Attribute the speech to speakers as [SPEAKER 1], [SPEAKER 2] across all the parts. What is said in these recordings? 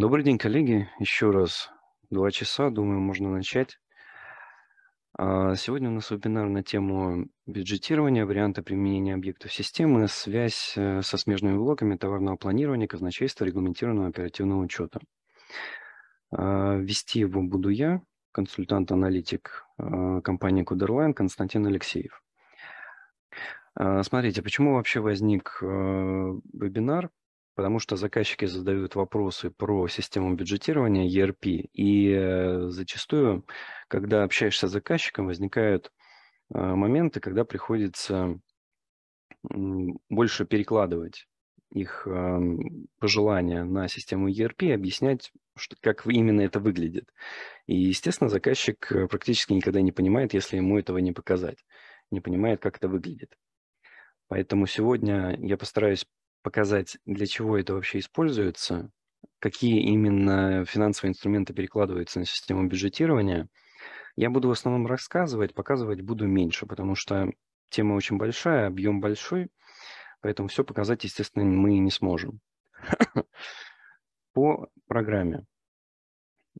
[SPEAKER 1] Добрый день, коллеги. Еще раз два часа, думаю, можно начать. А, сегодня у нас вебинар на тему бюджетирования, варианта применения объектов системы, связь э, со смежными блоками товарного планирования, казначейства, регламентированного оперативного учета. А, вести его буду я, консультант-аналитик а, компании Кудерлайн Константин Алексеев. Смотрите, почему вообще возник э, вебинар? потому что заказчики задают вопросы про систему бюджетирования ERP, и э, зачастую, когда общаешься с заказчиком, возникают э, моменты, когда приходится больше перекладывать их эм, пожелания на систему ERP, объяснять, что, как именно это выглядит. И, естественно, заказчик э, практически никогда не понимает, если ему этого не показать, не понимает, как это выглядит. Поэтому сегодня я постараюсь показать, для чего это вообще используется, какие именно финансовые инструменты перекладываются на систему бюджетирования. Я буду в основном рассказывать, показывать буду меньше, потому что тема очень большая, объем большой, поэтому все показать, естественно, мы не сможем. По программе.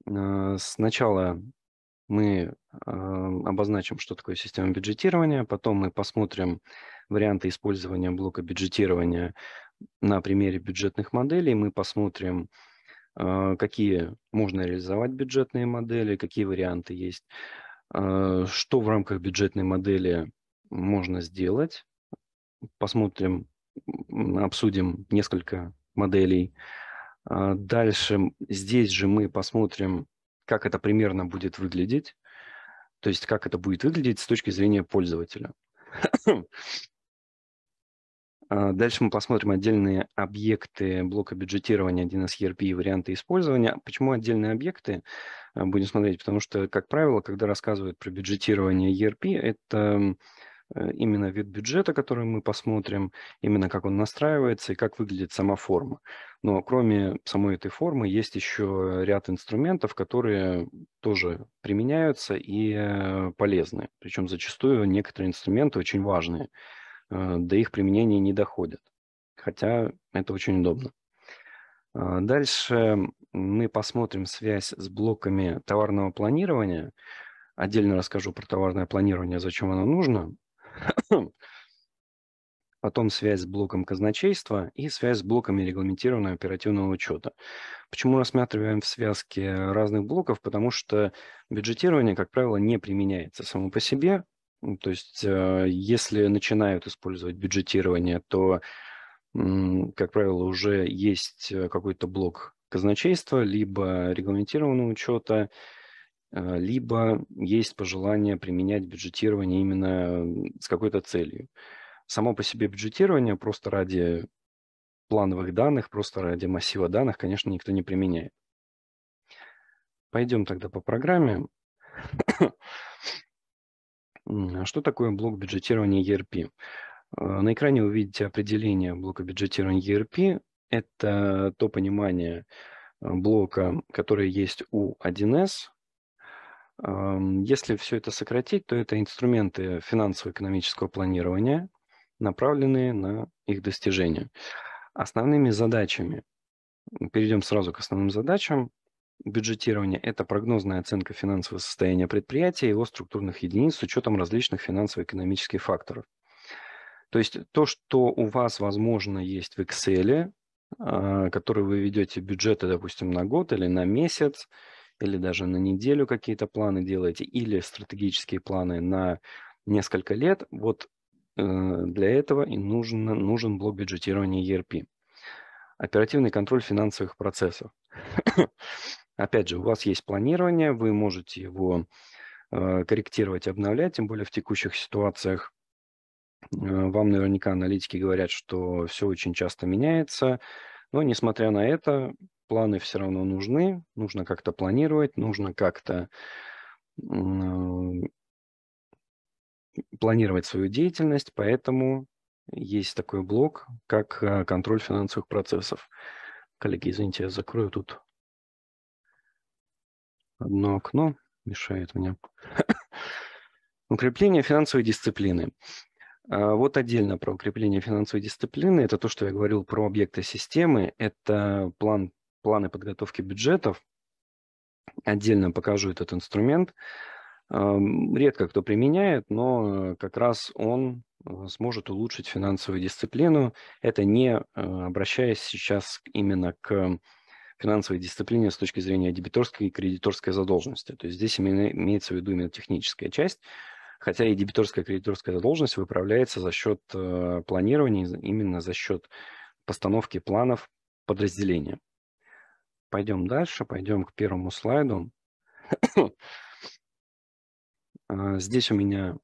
[SPEAKER 1] Э, сначала мы э, обозначим, что такое система бюджетирования, потом мы посмотрим варианты использования блока бюджетирования на примере бюджетных моделей мы посмотрим, а, какие можно реализовать бюджетные модели, какие варианты есть, а, что в рамках бюджетной модели можно сделать. Посмотрим, обсудим несколько моделей. А, дальше здесь же мы посмотрим, как это примерно будет выглядеть, то есть как это будет выглядеть с точки зрения пользователя. А, дальше мы посмотрим отдельные объекты блока бюджетирования 1С ERP и варианты использования. Почему отдельные объекты? А, будем смотреть, потому что, как правило, когда рассказывают про бюджетирование ERP, это э, именно вид бюджета, который мы посмотрим, именно как он настраивается и как выглядит сама форма. Но кроме самой этой формы есть еще ряд инструментов, которые тоже применяются и э, полезны. Причем зачастую некоторые инструменты очень важные. Э, до их применения не доходят. Хотя это очень удобно. А, дальше мы посмотрим связь с блоками товарного планирования. Отдельно расскажу про товарное планирование, зачем оно нужно. Потом связь с блоком казначейства и связь с блоками регламентированного оперативного учета. Почему рассматриваем в связке разных блоков? Потому что бюджетирование, как правило, не применяется само по себе. То есть э, если начинают использовать бюджетирование, то, как правило, уже есть э, какой-то блок казначейства, либо регламентированного учета, э, либо есть пожелание применять бюджетирование именно с какой-то целью. Само по себе бюджетирование просто ради плановых данных, просто ради массива данных, конечно, никто не применяет. Пойдем тогда по программе. А что такое блок бюджетирования ERP? А, на экране вы видите определение блока бюджетирования ERP. Это то понимание а, блока, которое есть у 1С. Если все это сократить, то это инструменты финансово-экономического планирования, направленные на их достижение. Основными задачами, перейдем сразу к основным задачам, бюджетирования – это прогнозная оценка финансового состояния предприятия и его структурных единиц с учетом различных финансово-экономических факторов. То есть то, что у вас, возможно, есть в Excel, а, который вы ведете бюджеты, допустим, на год или на месяц, или даже на неделю какие-то планы делаете, или стратегические планы на несколько лет, вот э, для этого и нужен, нужен блок бюджетирования ERP. Оперативный контроль финансовых процессов. Опять же, у вас есть планирование, вы можете его э, корректировать, обновлять, тем более в текущих ситуациях. Э, вам наверняка аналитики говорят, что все очень часто меняется, но несмотря на это, планы все равно нужны, нужно как-то планировать, нужно как-то э, планировать свою деятельность, поэтому есть такой блок, как контроль финансовых процессов. Коллеги, извините, я закрою тут Одно окно мешает мне. Укрепление финансовой дисциплины. А, вот отдельно про укрепление финансовой дисциплины. Это то, что я говорил про объекты системы. Это план, планы подготовки бюджетов. Отдельно покажу этот инструмент. Редко кто применяет, но как раз он э, сможет улучшить финансовую дисциплину. Это не э, обращаясь сейчас именно к финансовой дисциплине с точки зрения дебиторской и кредиторской задолженности. То есть здесь имеется в виду именно техническая часть, хотя и дебиторская и кредиторская задолженность выправляется за счет э, планирования, именно за счет постановки планов подразделения. Пойдем дальше, пойдем к первому слайду. А, здесь у меня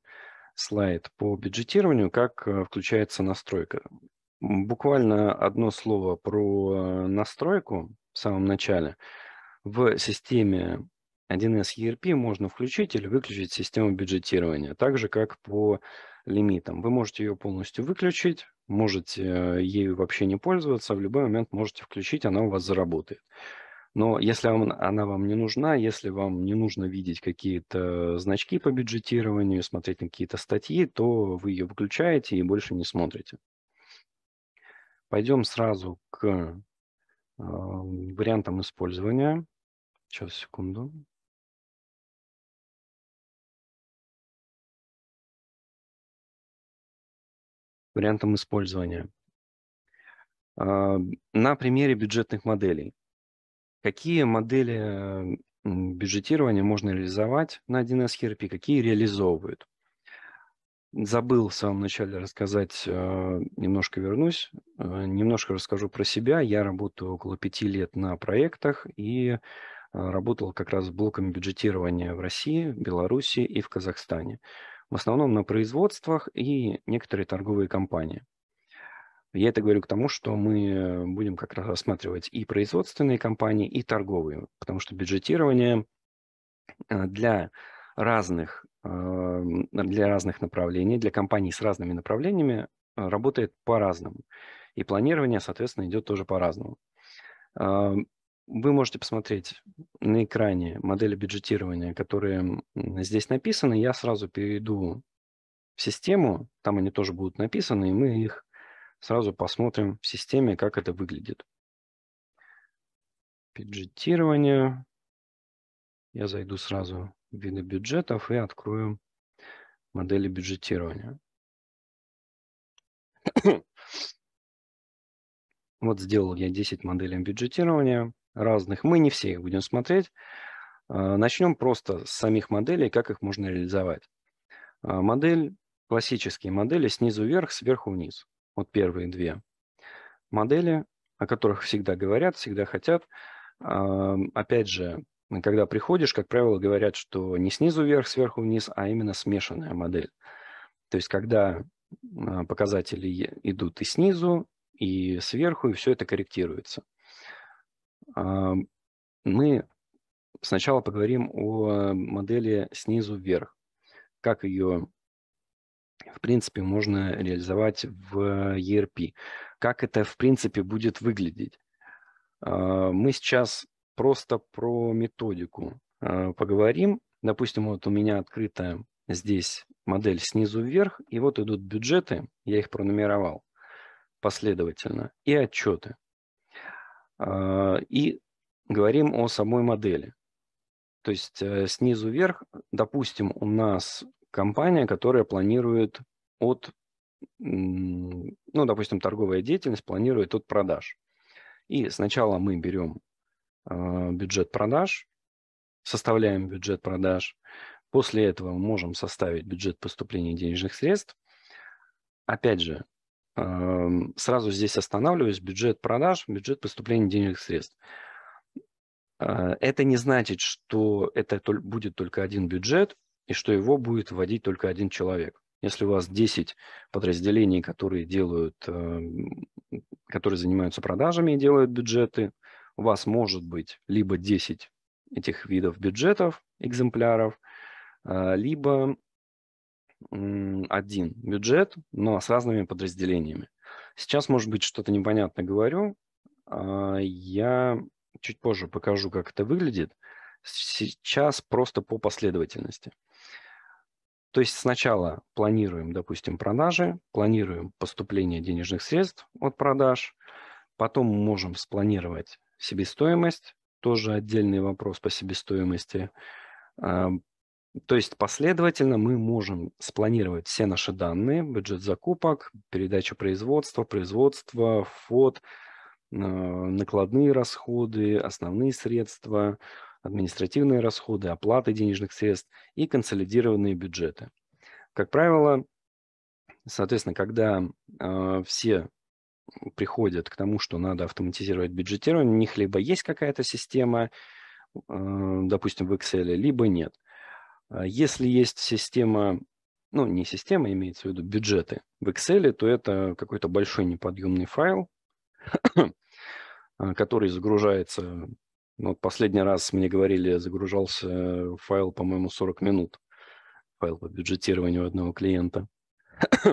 [SPEAKER 1] слайд по бюджетированию, как э, включается настройка. Буквально одно слово про э, настройку в самом начале, в системе 1С ERP можно включить или выключить систему бюджетирования, так же, как по лимитам. Вы можете ее полностью выключить, можете э, ею вообще не пользоваться, в любой момент можете включить, она у вас заработает. Но если вам, она вам не нужна, если вам не нужно видеть какие-то значки по бюджетированию, смотреть на какие-то статьи, то вы ее выключаете и больше не смотрите. Пойдем сразу к
[SPEAKER 2] вариантам использования. Сейчас, секунду.
[SPEAKER 1] Вариантам использования. На примере бюджетных моделей. Какие модели бюджетирования можно реализовать на 1С ERP, какие реализовывают? забыл в самом начале рассказать, а, немножко вернусь, а, немножко расскажу про себя. Я работаю около пяти лет на проектах и а, работал как раз блоками бюджетирования в России, Беларуси и в Казахстане. В основном на производствах и некоторые торговые компании. Я это говорю к тому, что мы будем как раз рассматривать и производственные компании, и торговые, потому что бюджетирование для разных, эм, для разных направлений, для компаний с разными направлениями э, работает по-разному. И планирование, соответственно, идет тоже по-разному. Эм, вы можете посмотреть на экране модели бюджетирования, которые здесь написаны. Я сразу перейду в систему, там они тоже будут написаны, и мы их сразу посмотрим в системе, как это выглядит. Бюджетирование. Я зайду сразу виды бюджетов и откроем модели бюджетирования. вот сделал я 10 моделей бюджетирования разных. Мы не все их будем смотреть. А, начнем просто с самих моделей, как их можно реализовать. А, модель, классические модели снизу вверх, сверху вниз. Вот первые две модели, о которых всегда говорят, всегда хотят. А, опять же, когда приходишь, как правило, говорят, что не снизу вверх, сверху вниз, а именно смешанная модель. То есть когда а, показатели идут и снизу, и сверху, и все это корректируется. А, мы сначала поговорим о модели снизу вверх. Как ее, в принципе, можно реализовать в ERP. Как это, в принципе, будет выглядеть. А, мы сейчас просто про методику э, поговорим. Допустим, вот у меня открыта здесь модель снизу вверх, и вот идут бюджеты, я их пронумеровал последовательно, и отчеты. Э, и говорим о самой модели. То есть э, снизу вверх, допустим, у нас компания, которая планирует от, ну, допустим, торговая деятельность планирует от продаж. И сначала мы берем а, бюджет продаж, составляем бюджет продаж. После этого мы можем составить бюджет поступления денежных средств. Опять же, сразу здесь останавливаюсь, бюджет продаж, бюджет поступления денежных средств. А, это не значит, что это будет только один бюджет и что его будет вводить только один человек. Если у вас 10 подразделений, которые делают, которые занимаются продажами и делают бюджеты, у вас может быть либо 10 этих видов бюджетов, экземпляров, а, либо один бюджет, но с разными подразделениями. Сейчас, может быть, что-то непонятно говорю. А, я чуть позже покажу, как это выглядит. Сейчас просто по последовательности. То есть сначала планируем, допустим, продажи, планируем поступление денежных средств от продаж, потом можем спланировать себестоимость, тоже отдельный вопрос по себестоимости. А, то есть последовательно мы можем спланировать все наши данные, бюджет закупок, передачу производства, производство, фот, а, накладные расходы, основные средства, административные расходы, оплаты денежных средств и консолидированные бюджеты. Как правило, соответственно, когда а, все приходят к тому, что надо автоматизировать бюджетирование, у них либо есть какая-то система, э, допустим, в Excel, либо нет. А если есть система, ну, не система, имеется в виду бюджеты в Excel, то это какой-то большой неподъемный файл, а, который загружается. Ну, вот последний раз мне говорили, загружался файл, по-моему, 40 минут. Файл по бюджетированию одного клиента.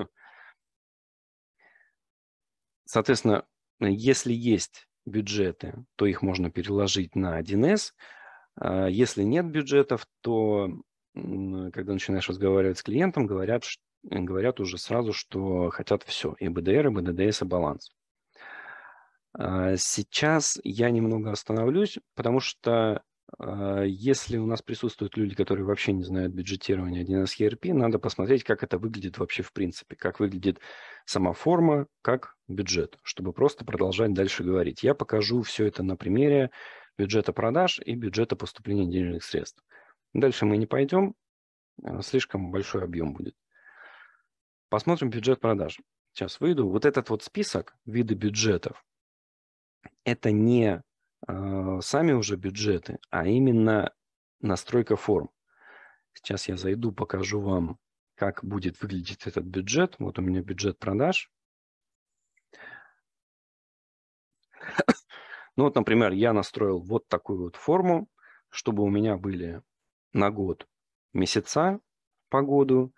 [SPEAKER 1] Соответственно, если есть бюджеты, то их можно переложить на 1С. А если нет бюджетов, то когда начинаешь разговаривать с клиентом, говорят, говорят уже сразу, что хотят все, и БДР, и БДДС, и баланс. А сейчас я немного остановлюсь, потому что а, если у нас присутствуют люди, которые вообще не знают бюджетирование 1С ERP, надо посмотреть, как это выглядит вообще в принципе, как выглядит сама форма, как бюджет, чтобы просто продолжать дальше говорить. Я покажу все это на примере бюджета продаж и бюджета поступления денежных средств. Дальше мы не пойдем, а, слишком большой объем будет. Посмотрим бюджет продаж. Сейчас выйду. Вот этот вот список виды бюджетов, это не а, сами уже бюджеты, а именно настройка форм. Сейчас я зайду, покажу вам, как будет выглядеть этот бюджет. Вот у меня бюджет продаж. Ну вот, например, я настроил вот такую вот форму, чтобы у меня были на год месяца по году,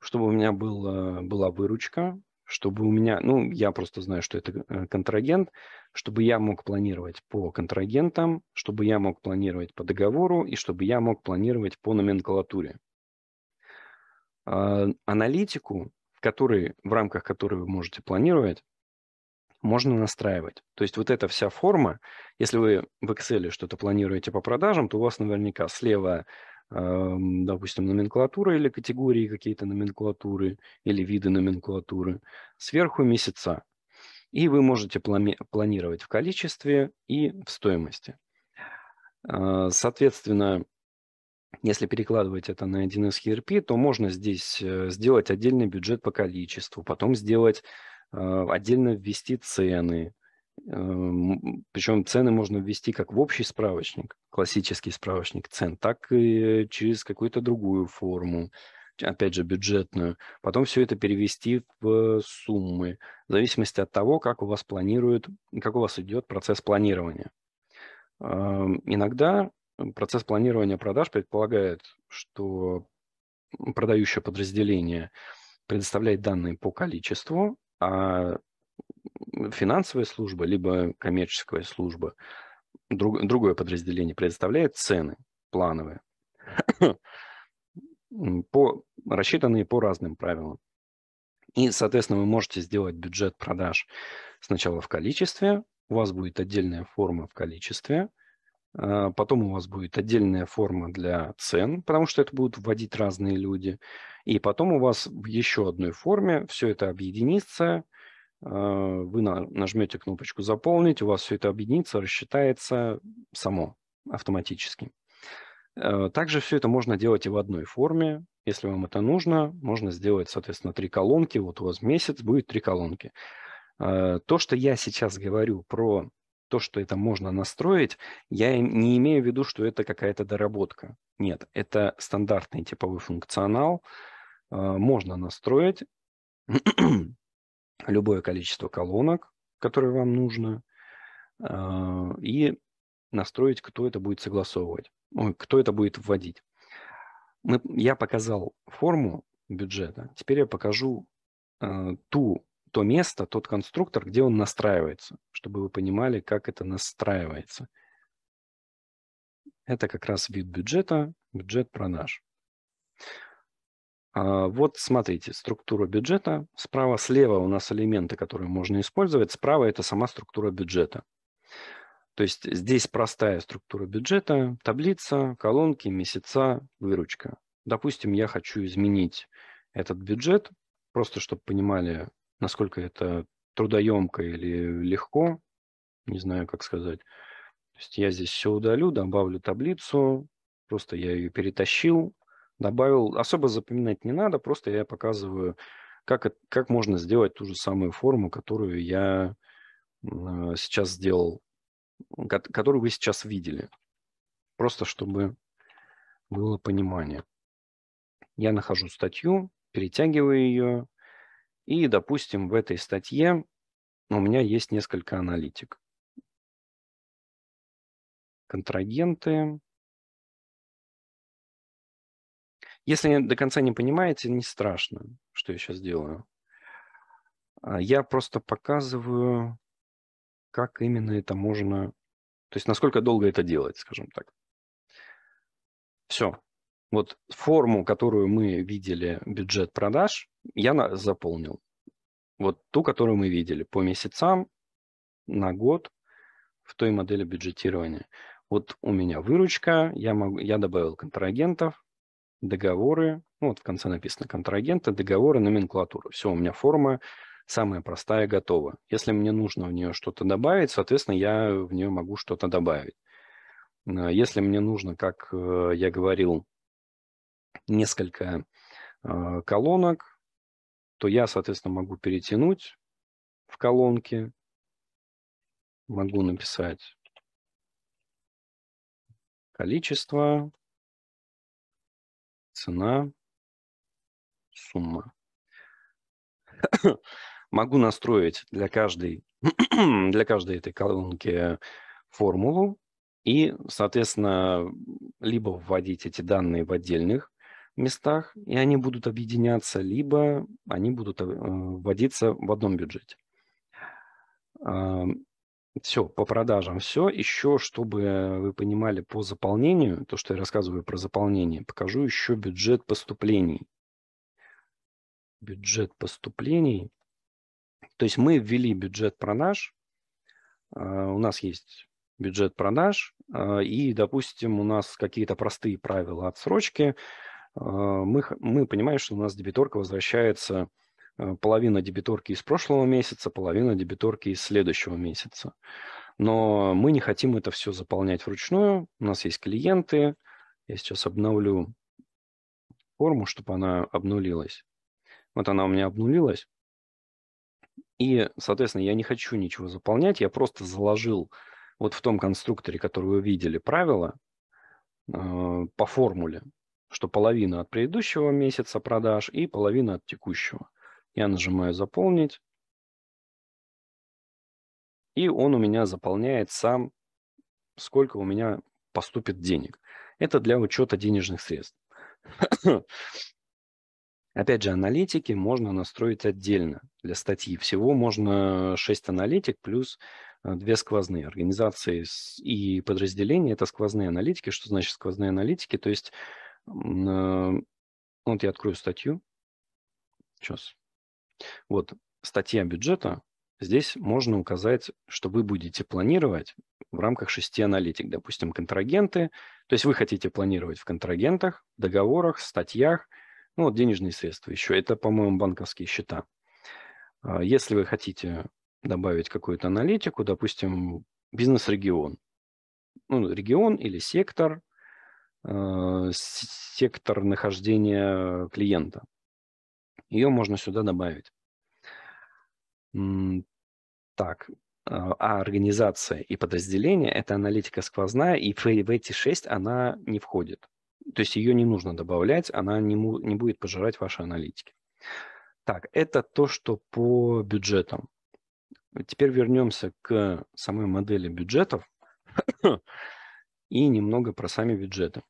[SPEAKER 1] чтобы у меня была, была выручка чтобы у меня, ну, я просто знаю, что это э, контрагент, чтобы я мог планировать по контрагентам, чтобы я мог планировать по договору и чтобы я мог планировать по номенклатуре. А, аналитику, в, в рамках которой вы можете планировать, можно настраивать. То есть вот эта вся форма, если вы в Excel что-то планируете по продажам, то у вас наверняка слева допустим, номенклатура или категории какие-то номенклатуры или виды номенклатуры, сверху месяца. И вы можете плани планировать в количестве и в стоимости. А, соответственно, если перекладывать это на 1С ERP, то можно здесь э, сделать отдельный бюджет по количеству, потом сделать, а, отдельно ввести цены, Эм, Причем цены можно ввести как в общий справочник, классический справочник цен, так и через какую-то другую форму, опять же, бюджетную. Потом все это перевести в суммы, в зависимости от того, как у вас планирует, как у вас идет процесс планирования. Эм, иногда процесс планирования продаж предполагает, что продающее подразделение предоставляет данные по количеству, а финансовая служба, либо коммерческая служба, друг, другое подразделение предоставляет цены плановые, по, рассчитанные по разным правилам. И, соответственно, вы можете сделать бюджет продаж сначала в количестве, у вас будет отдельная форма в количестве, а, потом у вас будет отдельная форма для цен, потому что это будут вводить разные люди, и потом у вас в еще одной форме все это объединится, Э, вы нажмете кнопочку «Заполнить», у вас все это объединится, рассчитается само автоматически. Э, также все это можно делать и в одной форме. Если вам это нужно, можно сделать, соответственно, три колонки. Вот у вас месяц будет три колонки. Э, то, что я сейчас говорю про то, что это можно настроить, я не имею в виду, что это какая-то доработка. Нет, это стандартный типовой функционал. Можно настроить любое количество колонок, которые вам нужно, э, и настроить, кто это будет согласовывать, ой, кто это будет вводить. Мы, я показал форму бюджета, теперь я покажу э, ту, то место, тот конструктор, где он настраивается, чтобы вы понимали, как это настраивается. Это как раз вид бюджета, бюджет продаж. А, вот смотрите, структура бюджета. Справа, слева у нас элементы, которые можно использовать. Справа это сама структура бюджета. То есть здесь простая структура бюджета, таблица, колонки, месяца, выручка. Допустим, я хочу изменить этот бюджет, просто чтобы понимали, насколько это трудоемко или легко, не знаю, как сказать. То есть я здесь все удалю, добавлю таблицу, просто я ее перетащил, добавил. Особо запоминать не надо, просто я показываю, как, как можно сделать ту же самую форму, которую я э, сейчас сделал, которую вы сейчас видели. Просто чтобы было понимание. Я нахожу статью, перетягиваю ее, и, допустим, в этой статье у меня есть несколько аналитик.
[SPEAKER 2] Контрагенты,
[SPEAKER 1] Если до конца не понимаете, не страшно, что я сейчас делаю. А, я просто показываю, как именно это можно... То есть насколько долго это делать, скажем так. Все. Вот форму, которую мы видели, бюджет продаж, я заполнил. Вот ту, которую мы видели по месяцам, на год в той модели бюджетирования. Вот у меня выручка, я, могу, я добавил контрагентов, договоры, ну вот в конце написано контрагенты, договоры, номенклатура. Все, у меня форма самая простая готова. Если мне нужно в нее что-то добавить, соответственно, я в нее могу что-то добавить. Э, если мне нужно, как э, я говорил, несколько э, колонок, то я, соответственно, могу перетянуть в колонке, могу написать
[SPEAKER 2] количество Цена,
[SPEAKER 1] сумма. Могу настроить для каждой, для каждой этой колонки формулу и, соответственно, либо вводить эти данные в отдельных местах, и они будут объединяться, либо они будут э, вводиться в одном бюджете. А, все, по продажам все. Еще, чтобы вы понимали по заполнению, то, что я рассказываю про заполнение, покажу еще бюджет поступлений. Бюджет поступлений. То есть мы ввели бюджет продаж. А, у нас есть бюджет продаж. А, и, допустим, у нас какие-то простые правила отсрочки. А, мы, мы понимаем, что у нас дебиторка возвращается Э, половина дебиторки из прошлого месяца, половина дебиторки из следующего месяца. Но мы не хотим это все заполнять вручную. У нас есть клиенты. Я сейчас обновлю форму, чтобы она обнулилась. Вот она у меня обнулилась. И, соответственно, я не хочу ничего заполнять. Я просто заложил вот в том конструкторе, который вы видели, правила э, по формуле, что половина от предыдущего месяца продаж и половина от текущего. Я нажимаю «Заполнить». И он у меня заполняет сам, сколько у меня поступит денег. Это для учета денежных средств. Опять же, аналитики можно настроить отдельно для статьи. Всего можно 6 аналитик плюс 2 э, сквозные. Организации и подразделения – это сквозные аналитики. Что значит сквозные аналитики? То есть, э, вот я открою статью. Сейчас вот статья бюджета, здесь можно указать, что вы будете планировать в рамках шести аналитик, допустим, контрагенты, то есть вы хотите планировать в контрагентах, договорах, статьях, ну вот денежные средства еще, это, по-моему, банковские счета. А если вы хотите добавить какую-то аналитику, допустим, бизнес-регион, ну, регион или сектор, э, сектор нахождения клиента. Ее можно сюда добавить. Так, а, а организация и подразделение – это аналитика сквозная, и в эти шесть она не входит. То есть ее не нужно добавлять, она не, не будет пожирать ваши аналитики. Так, это то, что по бюджетам. Теперь вернемся к самой модели бюджетов и немного про сами бюджеты.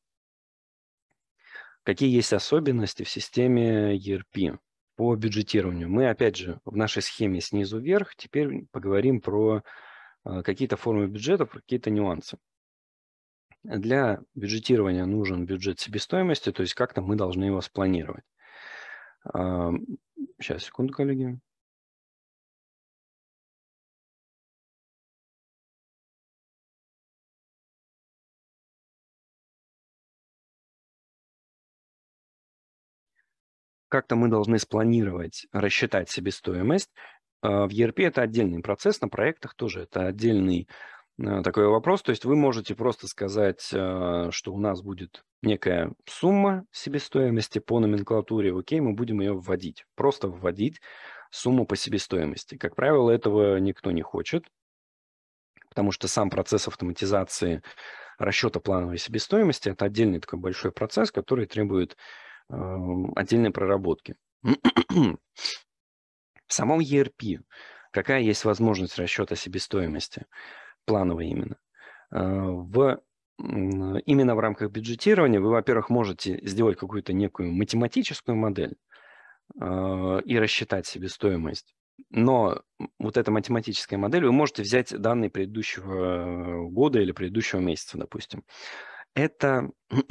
[SPEAKER 1] Какие есть особенности в системе ERP? по бюджетированию. Мы, опять же, в нашей схеме снизу вверх теперь поговорим про э, какие-то формы бюджетов, какие-то нюансы. Для бюджетирования нужен бюджет себестоимости, то есть как-то мы должны его спланировать. Сейчас, секунду, коллеги. как-то мы должны спланировать, рассчитать себестоимость. А в ERP это отдельный процесс, на проектах тоже это отдельный э, такой вопрос. То есть вы можете просто сказать, э, что у нас будет некая сумма себестоимости по номенклатуре, окей, мы будем ее вводить. Просто вводить сумму по себестоимости. Как правило, этого никто не хочет, потому что сам процесс автоматизации расчета плановой себестоимости – это отдельный такой большой процесс, который требует Эм, отдельной проработки. В самом ERP какая есть возможность расчета себестоимости, плановой именно? Э, в, именно в рамках бюджетирования вы, во-первых, можете сделать какую-то некую математическую модель э, и рассчитать себестоимость. Но вот эта математическая модель, вы можете взять данные предыдущего э, года или предыдущего месяца, допустим. Это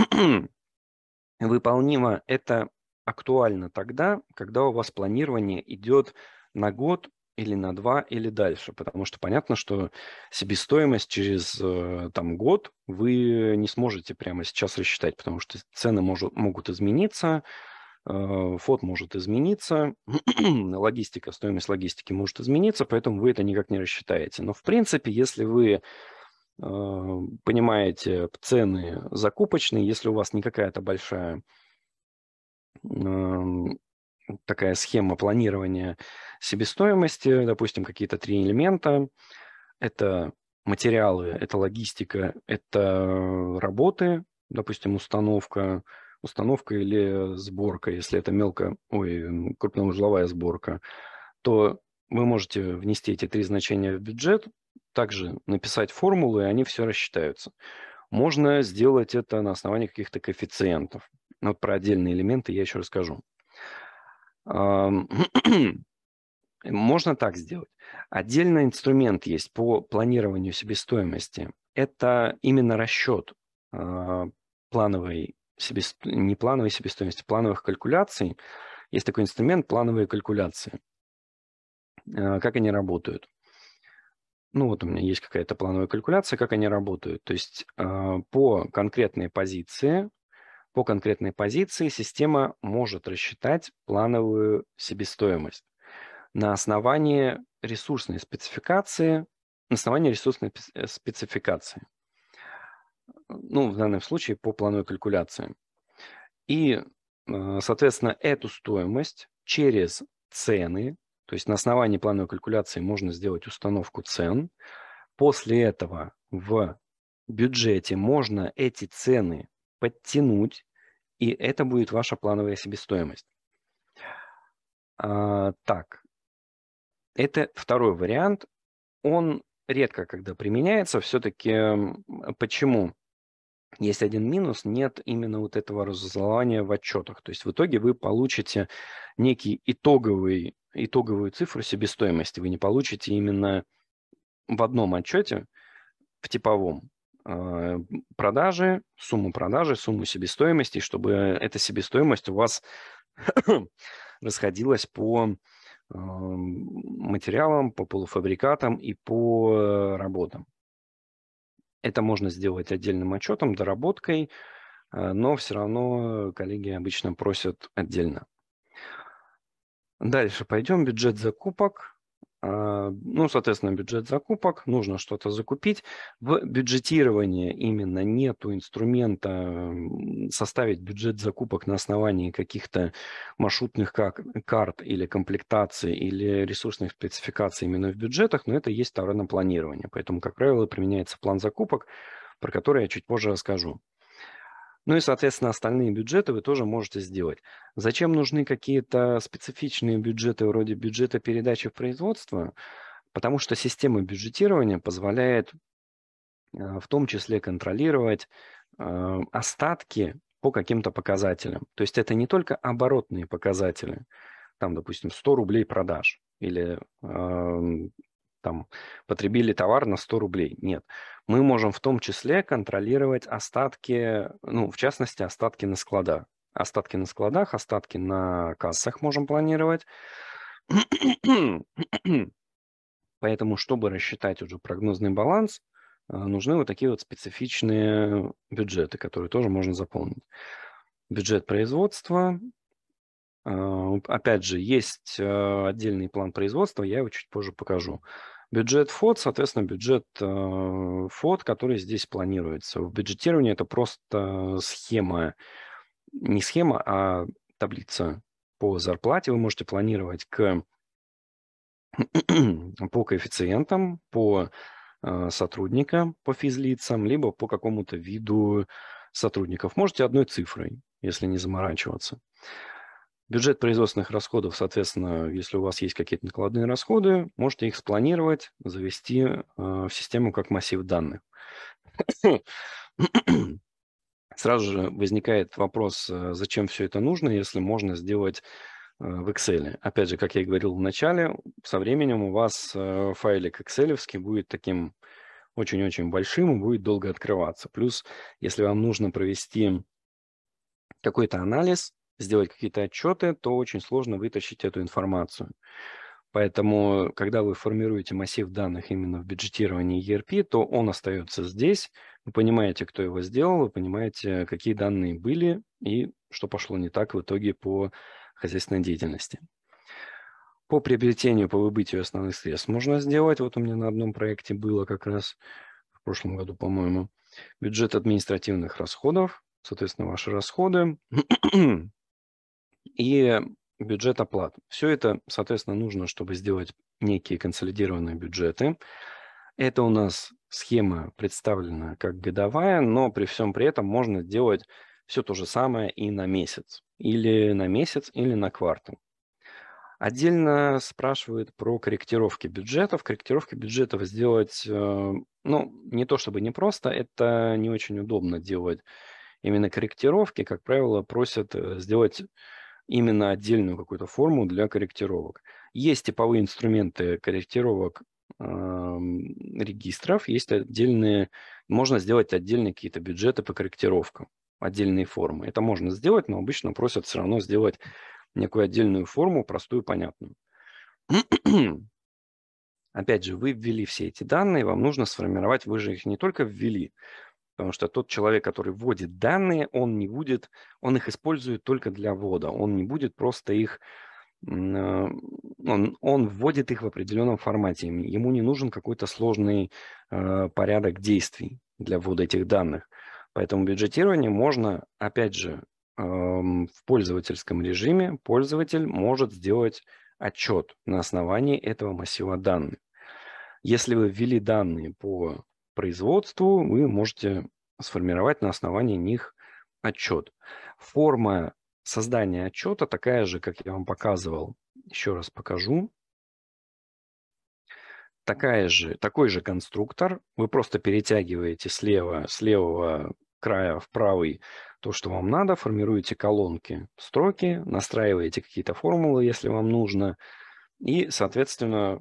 [SPEAKER 1] выполнимо это актуально тогда, когда у вас планирование идет на год или на два или дальше, потому что понятно, что себестоимость через э, там, год вы не сможете прямо сейчас рассчитать, потому что цены может, могут измениться, э, фот может измениться, логистика, стоимость логистики может измениться, поэтому вы это никак не рассчитаете. Но в принципе, если вы Э, понимаете цены закупочные, если у вас не какая-то большая эм, такая схема планирования себестоимости, допустим, какие-то три элемента. Это материалы, это логистика, это работы, допустим, установка, установка или сборка, если это мелко, ой, крупноузловая сборка, то вы можете внести эти три значения в бюджет, также написать формулы, и они все рассчитаются. Можно сделать это на основании каких-то коэффициентов. Вот про отдельные элементы я еще расскажу. Можно так сделать. Отдельный инструмент есть по планированию себестоимости. Это именно расчет а, плановой себесто... не плановой себестоимости, плановых калькуляций. Есть такой инструмент плановые калькуляции. А, как они работают? ну вот у меня есть какая-то плановая калькуляция, как они работают. То есть а, по конкретной позиции, по конкретной позиции система может рассчитать плановую себестоимость на основании ресурсной спецификации, на основании ресурсной э, спецификации. Ну, в данном случае по плановой калькуляции. И, а, соответственно, эту стоимость через цены то есть на основании плановой калькуляции можно сделать установку цен. После этого в бюджете можно эти цены подтянуть, и это будет ваша плановая себестоимость. А, так, это второй вариант. Он редко когда применяется. Все-таки почему? Есть один минус, нет именно вот этого разузнавания в отчетах. То есть в итоге вы получите некий итоговый итоговую цифру себестоимости вы не получите именно в одном отчете, в типовом. А, продажи, сумму продажи, сумму себестоимости, чтобы эта себестоимость у вас расходилась по а, материалам, по полуфабрикатам и по работам. Это можно сделать отдельным отчетом, доработкой, а, но все равно коллеги обычно просят отдельно. Дальше пойдем бюджет закупок. А, ну, соответственно, бюджет закупок, нужно что-то закупить. В бюджетировании именно нету инструмента составить бюджет закупок на основании каких-то маршрутных карт или комплектаций или ресурсных спецификаций именно в бюджетах, но это есть сторона планирования. Поэтому, как правило, применяется план закупок, про который я чуть позже расскажу. Ну и, соответственно, остальные бюджеты вы тоже можете сделать. Зачем нужны какие-то специфичные бюджеты вроде бюджета передачи в производство? Потому что система бюджетирования позволяет э, в том числе контролировать э, остатки по каким-то показателям. То есть это не только оборотные показатели, там, допустим, 100 рублей продаж или эм, там потребили товар на 100 рублей. Нет. Мы можем в том числе контролировать остатки, ну, в частности, остатки на складах. Остатки на складах, остатки на кассах можем планировать. Поэтому, чтобы рассчитать уже прогнозный баланс, э, нужны вот такие вот специфичные бюджеты, которые тоже можно заполнить. Бюджет производства. Э, опять же, есть э, отдельный план производства, я его чуть позже покажу. Бюджет ФОД, соответственно, бюджет э, ФОД, который здесь планируется. В бюджетировании это просто схема, не схема, а таблица по зарплате. Вы можете планировать к, по коэффициентам, по э, сотрудникам, по физлицам, либо по какому-то виду сотрудников. Можете одной цифрой, если не заморачиваться. Бюджет производственных расходов, соответственно, если у вас есть какие-то накладные расходы, можете их спланировать, завести э, в систему как массив данных. Сразу же возникает вопрос, э, зачем все это нужно, если можно сделать э, в Excel. Опять же, как я и говорил в начале, со временем у вас файлик Excel будет таким очень-очень большим и будет долго открываться. Плюс, если вам нужно провести какой-то анализ, сделать какие-то отчеты, то очень сложно вытащить эту информацию. Поэтому, когда вы формируете массив данных именно в бюджетировании ERP, то он остается здесь. Вы понимаете, кто его сделал, вы понимаете, какие данные были и что пошло не так в итоге по хозяйственной деятельности. По приобретению, по выбытию основных средств можно сделать. Вот у меня на одном проекте было как раз в прошлом году, по-моему. Бюджет административных расходов, соответственно, ваши расходы, и бюджет оплат. Все это, соответственно, нужно, чтобы сделать некие консолидированные бюджеты. Это у нас схема представлена как годовая, но при всем при этом можно делать все то же самое и на месяц. Или на месяц, или на квартал. Отдельно спрашивают про корректировки бюджетов. Корректировки бюджетов сделать, э, ну, не то чтобы непросто, это не очень удобно делать именно корректировки. Как правило, просят э, сделать именно отдельную какую-то форму для корректировок. Есть типовые инструменты корректировок э, регистров, есть отдельные, можно сделать отдельные какие-то бюджеты по корректировкам, отдельные формы. Это можно сделать, но обычно просят все равно сделать некую отдельную форму, простую, понятную. Опять же, вы ввели все эти данные, вам нужно сформировать, вы же их не только ввели, потому что тот человек, который вводит данные, он не будет, он их использует только для ввода, он не будет просто их, э, он, он вводит их в определенном формате, ему не нужен какой-то сложный э, порядок действий для ввода этих данных. Поэтому бюджетирование можно, опять же, э, в пользовательском режиме пользователь может сделать отчет на основании этого массива данных. Если вы ввели данные по производству, вы можете сформировать на основании них отчет. Форма создания отчета такая же, как я вам показывал. Еще раз покажу. Такая же, такой же конструктор. Вы просто перетягиваете слева, с левого края в правый то, что вам надо, формируете колонки, строки, настраиваете какие-то формулы, если вам нужно, и, соответственно,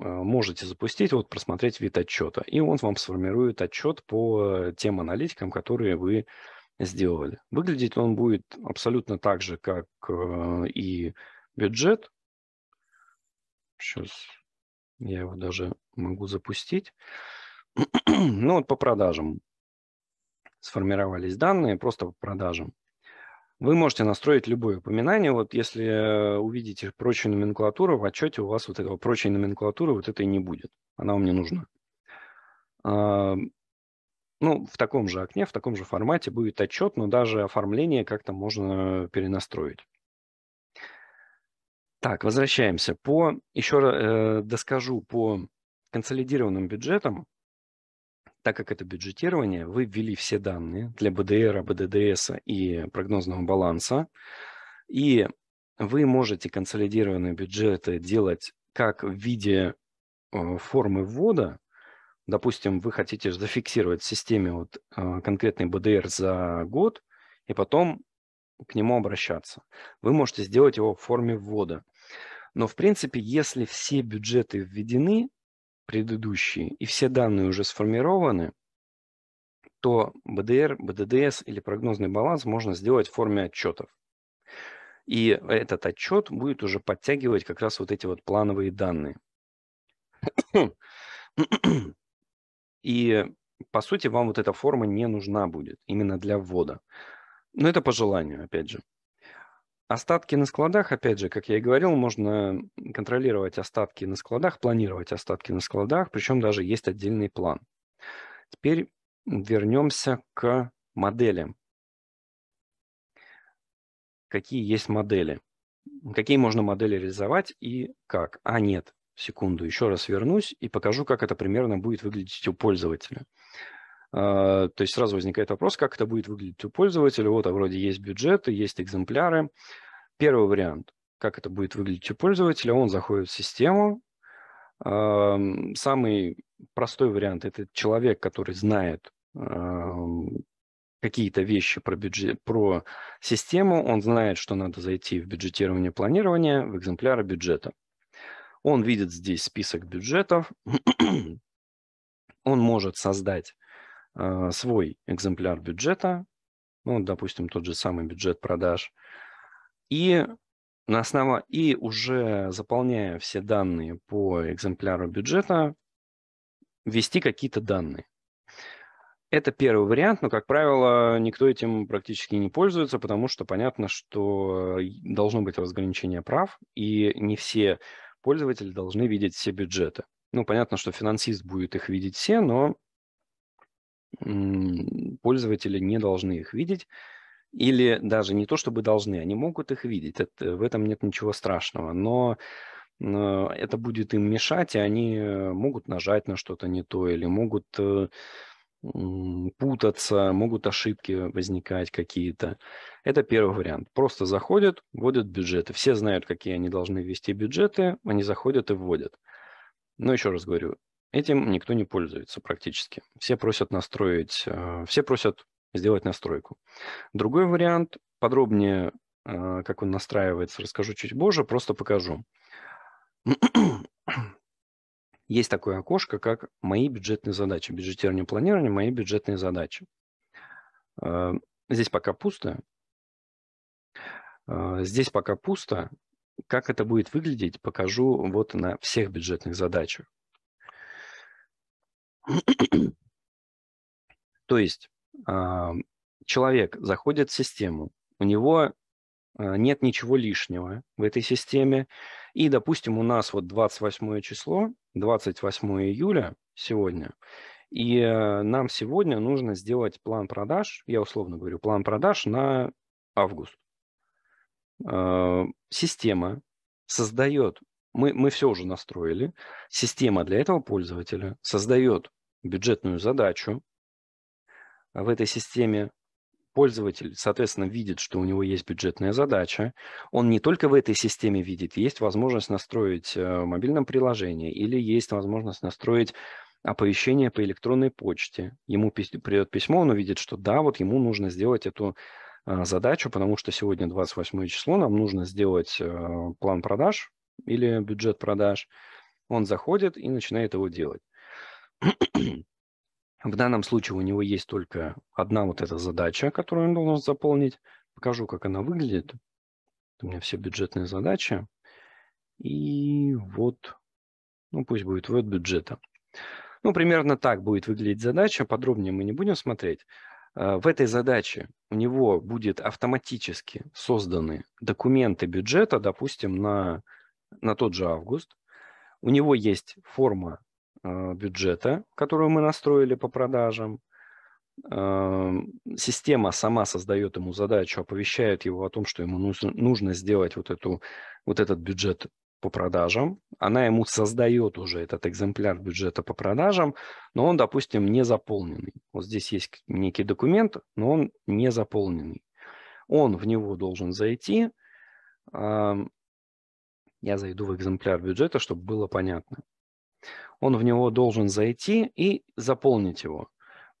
[SPEAKER 1] Э, можете запустить, вот просмотреть вид отчета, и он вам сформирует отчет по э, тем аналитикам, которые вы сделали. Выглядеть он будет абсолютно так же, как э, и бюджет. Сейчас я его даже могу запустить. Ну вот по продажам сформировались данные, просто по продажам. Вы можете настроить любое упоминание. Вот если э, увидите прочую номенклатуру, в отчете у вас вот этого прочей номенклатуры вот этой не будет. Она вам не нужна. А, ну, в таком же окне, в таком же формате будет отчет, но даже оформление как-то можно перенастроить. Так, возвращаемся. По, еще э, доскажу по консолидированным бюджетам так как это бюджетирование, вы ввели все данные для БДР, БДДС и прогнозного баланса, и вы можете консолидированные бюджеты делать как в виде э, формы ввода, допустим, вы хотите зафиксировать в системе вот э, конкретный БДР за год и потом к нему обращаться. Вы можете сделать его в форме ввода. Но, в принципе, если все бюджеты введены, предыдущие, и все данные уже сформированы, то БДР, БДДС или прогнозный баланс можно сделать в форме отчетов. И этот отчет будет уже подтягивать как раз вот эти вот плановые данные. И, по сути, вам вот эта форма не нужна будет именно для ввода. Но это по желанию, опять же. Остатки на складах, опять же, как я и говорил, можно контролировать остатки на складах, планировать остатки на складах, причем даже есть отдельный план. Теперь вернемся к моделям. Какие есть модели? Какие можно модели реализовать и как? А нет, секунду, еще раз вернусь и покажу, как это примерно будет выглядеть у пользователя. А, то есть сразу возникает вопрос, как это будет выглядеть у пользователя. Вот, а вроде есть бюджеты, есть экземпляры. Первый вариант, как это будет выглядеть у пользователя, он заходит в систему. Самый простой вариант – это человек, который знает какие-то вещи про, бюджет, про систему, он знает, что надо зайти в бюджетирование планирования, в экземпляры бюджета. Он видит здесь список бюджетов, он может создать а, свой экземпляр бюджета, ну, допустим, тот же самый бюджет продаж, и на основа и уже заполняя все данные по экземпляру бюджета, ввести какие-то данные. Это первый вариант, но, как правило, никто этим практически не пользуется, потому что понятно, что э, должно быть разграничение прав, и не все пользователи должны видеть все бюджеты. Ну, понятно, что финансист будет их видеть все, но пользователи не должны их видеть. Или даже не то, чтобы должны, они могут их видеть. Это, э, в этом нет ничего страшного. Но это будет им мешать, и они э, могут нажать на что-то не то, или могут э, путаться, могут ошибки возникать какие-то. Это первый вариант. Просто заходят, вводят бюджеты. Все знают, какие они должны ввести бюджеты, они заходят и вводят. Но еще раз говорю, Этим никто не пользуется практически. Все просят настроить, э, все просят сделать настройку. Другой вариант, подробнее, э, как он настраивается, расскажу чуть позже, просто покажу. Есть такое окошко, как «Мои бюджетные задачи», бюджетирование планирования, «Мои бюджетные задачи». Э, здесь пока пусто. Здесь пока пусто. Как это будет выглядеть, покажу вот на всех бюджетных задачах. То есть а, человек заходит в систему, у него а, нет ничего лишнего в этой системе. И, допустим, у нас вот 28 число, 28 июля сегодня, и э, нам сегодня нужно сделать план продаж, я условно говорю, план продаж на август. А, система создает, мы, мы все уже настроили, система для этого пользователя создает бюджетную задачу а в этой системе. Пользователь, соответственно, видит, что у него есть бюджетная задача. Он не только в этой системе видит, есть возможность настроить э, в мобильном приложении или есть возможность настроить оповещение по электронной почте. Ему придет письмо, он увидит, что да, вот ему нужно сделать эту э, задачу, потому что сегодня 28 число, нам нужно сделать э, план продаж или бюджет продаж. Он заходит и начинает его делать. В данном случае у него есть только одна вот эта задача, которую он должен заполнить. Покажу, как она выглядит. Это у меня все бюджетные задачи. И вот, ну пусть будет вот бюджета. Ну, примерно так будет выглядеть задача. Подробнее мы не будем смотреть. Э, в этой задаче у него будет автоматически созданы документы бюджета, допустим, на, на тот же август. У него есть форма Э, бюджета, которую мы настроили по продажам. Эм, система сама создает ему задачу, оповещает его о том, что ему нужно сделать вот, эту, вот этот бюджет по продажам. Она ему создает уже этот экземпляр бюджета по продажам, но он, допустим, не заполненный. Вот здесь есть некий документ, но он не заполненный. Он в него должен зайти. Эм, я зайду в экземпляр бюджета, чтобы было понятно он в него должен зайти и заполнить его.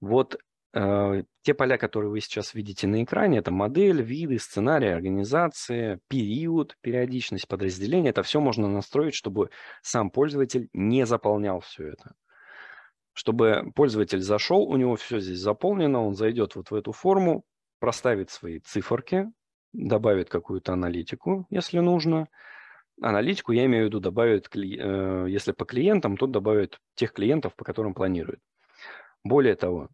[SPEAKER 1] Вот э, те поля, которые вы сейчас видите на экране, это модель, виды, сценарий, организация, период, периодичность, подразделение. Это все можно настроить, чтобы сам пользователь не заполнял все это. Чтобы пользователь зашел, у него все здесь заполнено, он зайдет вот в эту форму, проставит свои циферки, добавит какую-то аналитику, если нужно, аналитику я имею в виду добавят, э, если по клиентам, то добавят тех клиентов, по которым планирует. Более того,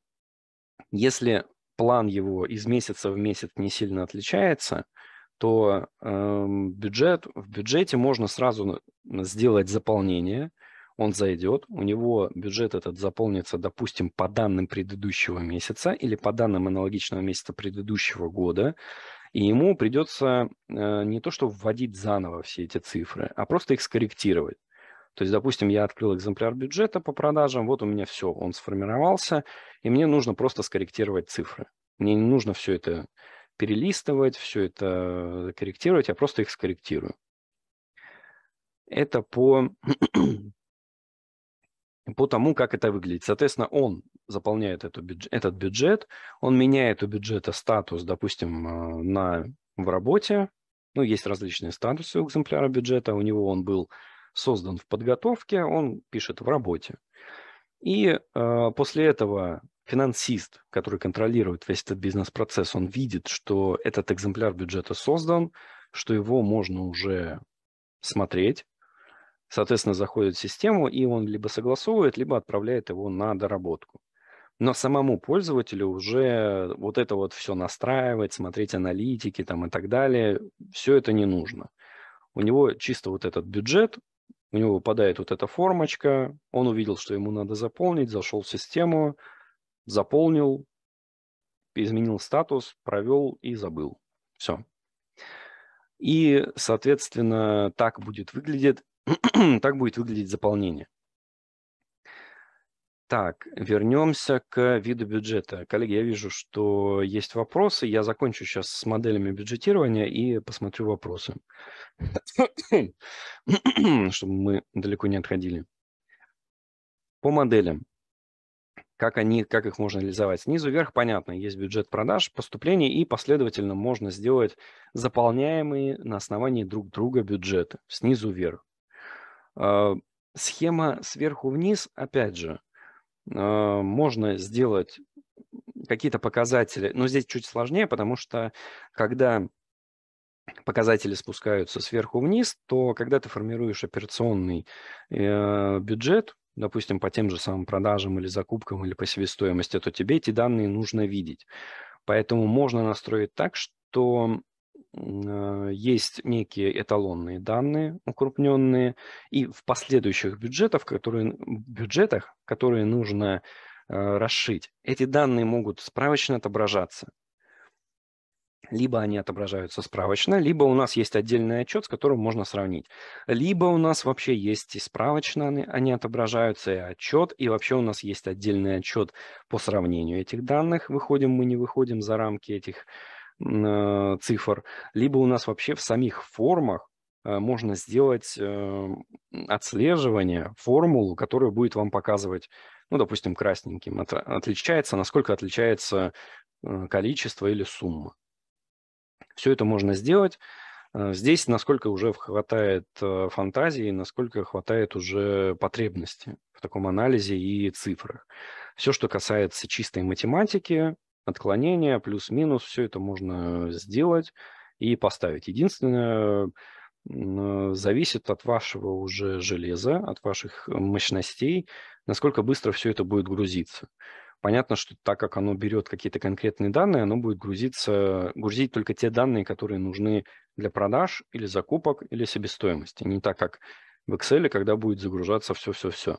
[SPEAKER 1] если план его из месяца в месяц не сильно отличается, то э, бюджет, в бюджете можно сразу сделать заполнение, он зайдет, у него бюджет этот заполнится, допустим, по данным предыдущего месяца или по данным аналогичного месяца предыдущего года, и ему придется э, не то, что вводить заново все эти цифры, а просто их скорректировать. То есть, допустим, я открыл экземпляр бюджета по продажам, вот у меня все, он сформировался, и мне нужно просто скорректировать цифры. Мне не нужно все это перелистывать, все это корректировать, я просто их скорректирую. Это по, по тому, как это выглядит. Соответственно, он заполняет эту бюджет, этот бюджет, он меняет у бюджета статус, допустим, э, на, в работе, ну, есть различные статусы у экземпляра бюджета, у него он был создан в подготовке, он пишет в работе. И э, после этого финансист, который контролирует весь этот бизнес-процесс, он видит, что этот экземпляр бюджета создан, что его можно уже смотреть, соответственно, заходит в систему, и он либо согласовывает, либо отправляет его на доработку. Но самому пользователю уже вот это вот все настраивать, смотреть аналитики там и так далее, все это не нужно. У него чисто вот этот бюджет, у него выпадает вот эта формочка, он увидел, что ему надо заполнить, зашел в систему, заполнил, изменил статус, провел и забыл. Все. И, соответственно, так будет выглядеть, так будет выглядеть заполнение. Так, вернемся к виду бюджета. Коллеги, я вижу, что есть вопросы. Я закончу сейчас с моделями бюджетирования и посмотрю вопросы, чтобы мы далеко не отходили. По моделям. Как, они, как их можно реализовать? Снизу вверх, понятно, есть бюджет продаж, поступлений, и последовательно можно сделать заполняемые на основании друг друга бюджеты снизу вверх. А, схема сверху вниз, опять же, а, можно сделать какие-то показатели, но здесь чуть сложнее, потому что когда показатели спускаются сверху вниз, то когда ты формируешь операционный э, бюджет, допустим, по тем же самым продажам или закупкам или по себестоимости, то тебе эти данные нужно видеть. Поэтому можно настроить так, что а, есть некие эталонные данные укрупненные, и в последующих бюджетах, которые, бюджетах, которые нужно а, расшить, эти данные могут справочно отображаться. Либо они отображаются справочно, либо у нас есть отдельный отчет, с которым можно сравнить. Либо у нас вообще есть и справочно они отображаются, и отчет, и вообще у нас есть отдельный отчет по сравнению этих данных. Выходим мы, не выходим за рамки этих данных Э, цифр, либо у нас вообще в самих формах э, можно сделать э, отслеживание, формулу, которая будет вам показывать, ну, допустим, красненьким, от, отличается, насколько отличается количество или сумма. Все это можно сделать. Здесь насколько уже хватает фантазии, насколько хватает уже потребности в таком анализе и цифрах. Все, что касается чистой математики, отклонения, плюс-минус, все это можно сделать и поставить. Единственное, зависит от вашего уже железа, от ваших мощностей, насколько быстро все это будет грузиться. Понятно, что так как оно берет какие-то конкретные данные, оно будет грузиться, грузить только те данные, которые нужны для продаж или закупок или себестоимости. Не так, как в Excel, когда будет загружаться все-все-все.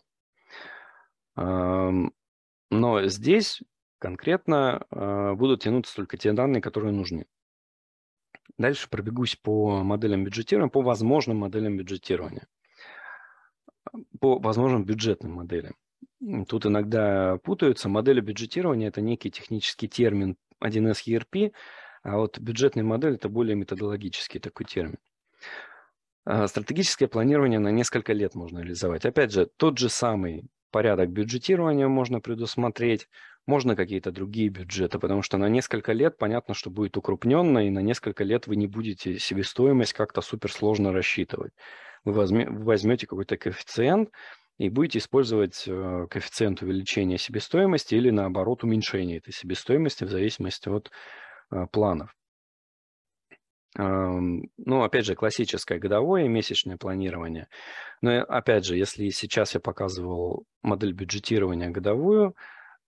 [SPEAKER 1] Но здесь Конкретно э, будут тянуться только те данные, которые нужны. Дальше пробегусь по моделям бюджетирования, по возможным моделям бюджетирования, по возможным бюджетным моделям. Тут иногда путаются. Модели бюджетирования – это некий технический термин 1С ERP, а вот бюджетная модель – это более методологический такой термин. Э, стратегическое планирование на несколько лет можно реализовать. Опять же, тот же самый порядок бюджетирования можно предусмотреть, можно какие-то другие бюджеты, потому что на несколько лет понятно, что будет укрупненно, и на несколько лет вы не будете себестоимость как-то суперсложно рассчитывать. Вы, вы возьмете какой-то коэффициент и будете использовать э, коэффициент увеличения себестоимости или, наоборот, уменьшения этой себестоимости в зависимости от э, планов. Ну, опять же, классическое годовое и месячное планирование. Но, опять же, если сейчас я показывал модель бюджетирования годовую,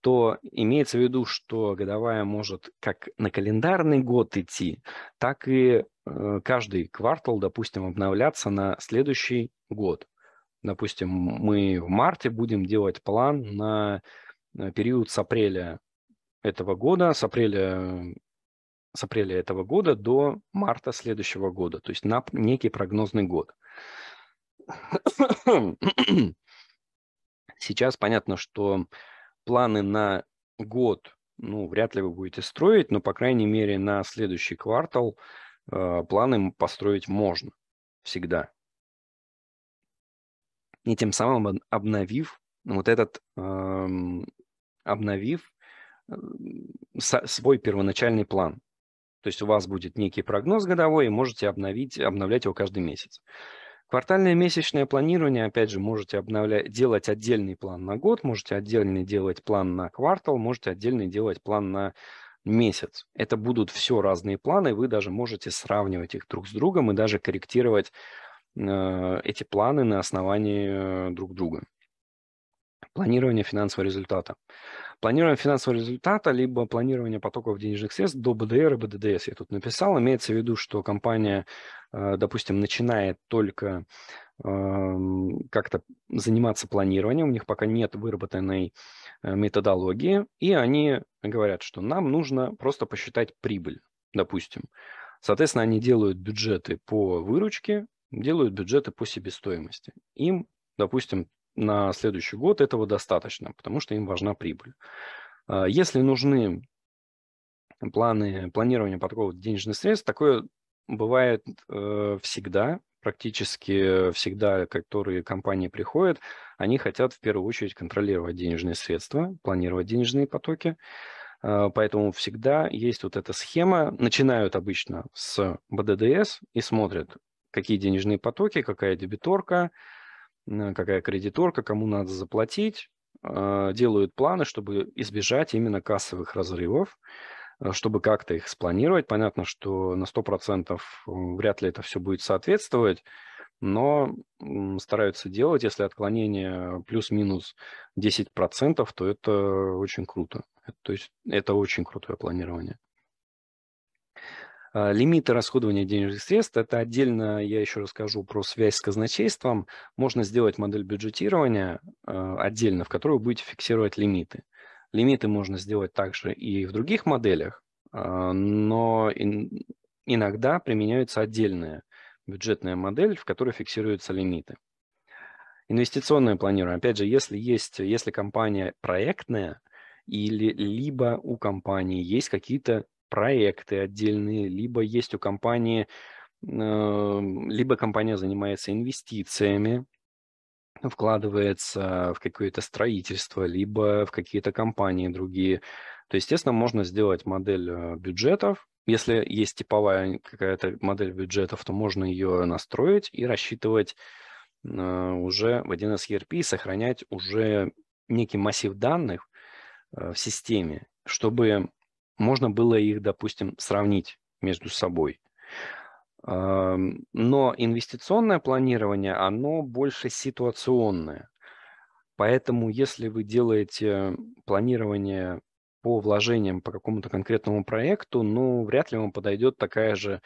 [SPEAKER 1] то имеется в виду, что годовая может как на календарный год идти, так и э, каждый квартал, допустим, обновляться на следующий год. Допустим, мы в марте будем делать план на э, период с апреля этого года, с апреля, с апреля этого года до марта следующего года, то есть на некий прогнозный год. Сейчас понятно, что планы на год, ну, вряд ли вы будете строить, но, по крайней мере, на следующий квартал э, планы построить можно всегда. И тем самым обновив вот этот, эм, э, обновив свой первоначальный план. То есть у вас будет некий прогноз годовой, и можете обновить, обновлять его каждый месяц. Квартальное месячное планирование, опять же, можете обновлять, делать отдельный план на год, можете отдельный делать план на квартал, можете отдельный делать план на месяц. Это будут все разные планы, вы даже можете сравнивать их друг с другом и даже корректировать э, эти планы на основании э, друг друга. Планирование финансового результата. Планирование финансового результата, либо планирование потоков денежных средств до БДР и БДДС, я тут написал. Имеется в виду, что компания, э, допустим, начинает только эм, как-то заниматься планированием, у них пока нет выработанной э, методологии, и они говорят, что нам нужно просто посчитать прибыль, допустим. Соответственно, они делают бюджеты по выручке, делают бюджеты по себестоимости. Им, допустим, на следующий год этого достаточно, потому что им важна прибыль. А, если нужны планы планирования подкова денежных средств, такое бывает э, всегда, практически всегда, которые компании приходят, они хотят в первую очередь контролировать денежные средства, планировать денежные потоки. А, поэтому всегда есть вот эта схема. Начинают обычно с БДДС и смотрят, какие денежные потоки, какая дебиторка, Э, какая кредиторка, кому надо заплатить, э, делают планы, чтобы избежать именно кассовых разрывов, э, чтобы как-то их спланировать. Понятно, что на 100% вряд ли это все будет соответствовать, но стараются делать, если отклонение плюс-минус 10%, то это очень круто. То есть это очень крутое планирование. А, лимиты расходования денежных средств – это отдельно я еще расскажу про связь с казначейством. Можно сделать модель бюджетирования а, отдельно, в которой вы будете фиксировать лимиты. Лимиты можно сделать также и в других моделях, а, но иногда применяется отдельная бюджетная модель, в которой фиксируются лимиты. Инвестиционное планирование. Опять же, если, есть, если компания проектная, или либо у компании есть какие-то проекты отдельные, либо есть у компании, эм, либо компания занимается инвестициями, вкладывается в какое-то строительство, либо в какие-то компании другие. То, естественно, можно сделать модель э, бюджетов. Если есть типовая какая-то модель бюджетов, то можно ее настроить и рассчитывать э, уже в 1С ERP и сохранять уже некий массив данных э, в системе, чтобы можно было их, допустим, сравнить между собой. Но инвестиционное планирование, оно больше ситуационное. Поэтому если вы делаете планирование по вложениям по какому-то конкретному проекту, ну, вряд ли вам подойдет такая же,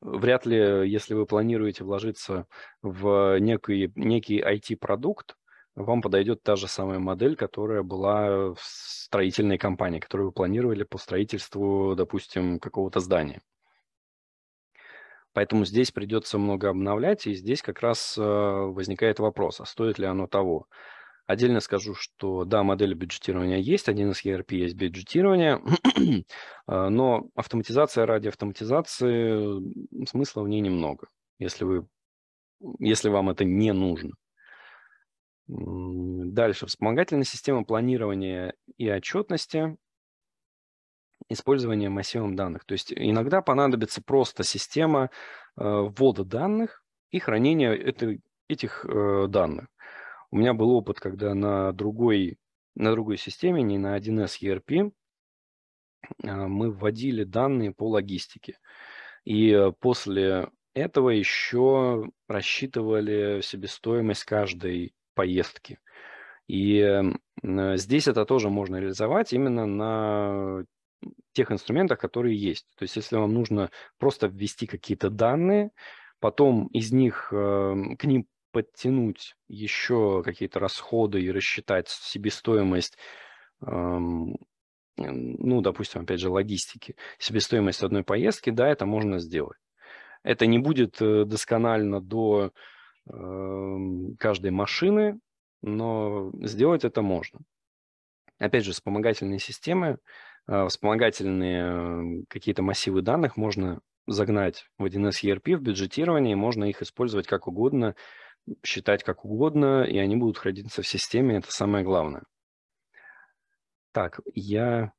[SPEAKER 1] вряд ли, если вы планируете вложиться в некий, некий IT-продукт, вам подойдет та же самая модель, которая была в строительной компании, которую вы планировали по строительству, допустим, какого-то здания. Поэтому здесь придется много обновлять, и здесь как раз э, возникает вопрос, а стоит ли оно того? Отдельно скажу, что да, модель бюджетирования есть, один из ERP есть бюджетирование, э, но автоматизация ради автоматизации, смысла в ней немного, если, вы, если вам это не нужно. Дальше. Вспомогательная система планирования и отчетности использование массивом данных. То есть иногда понадобится просто система э, ввода данных и хранения этих э, данных. У меня был опыт, когда на другой, на другой системе, не на 1С ERP, э, мы вводили данные по логистике. И после этого еще рассчитывали себестоимость каждой поездки. И э, здесь это тоже можно реализовать именно на тех инструментах, которые есть. То есть если вам нужно просто ввести какие-то данные, потом из них эм, к ним подтянуть еще какие-то расходы и рассчитать себестоимость, эм, ну, допустим, опять же, логистики, себестоимость одной поездки, да, это можно сделать. Это не будет э, досконально до Эм, каждой машины, но сделать это можно. Опять же, вспомогательные системы, э, вспомогательные э, какие-то массивы данных можно загнать в 1С ERP, в бюджетирование, можно их использовать как угодно, считать как угодно, и они будут храниться в системе, это самое главное. Так, я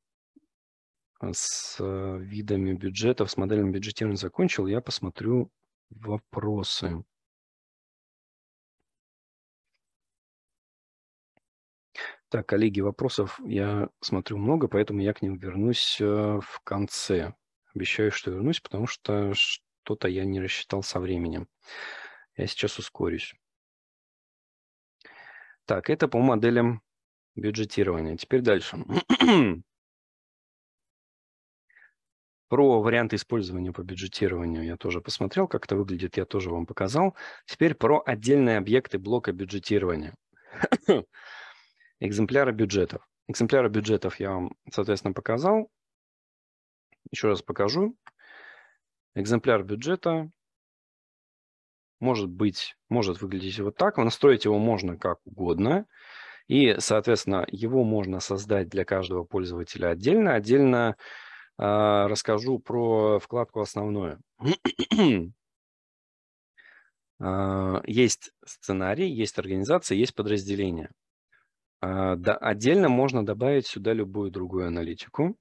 [SPEAKER 1] с видами бюджетов, с моделями бюджетирования закончил, я посмотрю
[SPEAKER 2] вопросы.
[SPEAKER 1] Так, коллеги, вопросов я смотрю много, поэтому я к ним вернусь э, в конце. Обещаю, что вернусь, потому что что-то я не рассчитал со временем. Я сейчас ускорюсь. Так, это по моделям бюджетирования. Теперь дальше. Про варианты использования по бюджетированию я тоже посмотрел, как это выглядит, я тоже вам показал. Теперь про отдельные объекты блока бюджетирования. экземпляры бюджетов. Экземпляры бюджетов я вам, соответственно, показал. Еще раз покажу. Экземпляр бюджета может быть, может выглядеть вот так. Настроить его можно как угодно. И, соответственно, его можно создать для каждого пользователя отдельно. Отдельно э, расскажу про вкладку «Основное». А, есть сценарий, есть организация, есть подразделение. А, да, отдельно можно добавить сюда любую другую аналитику,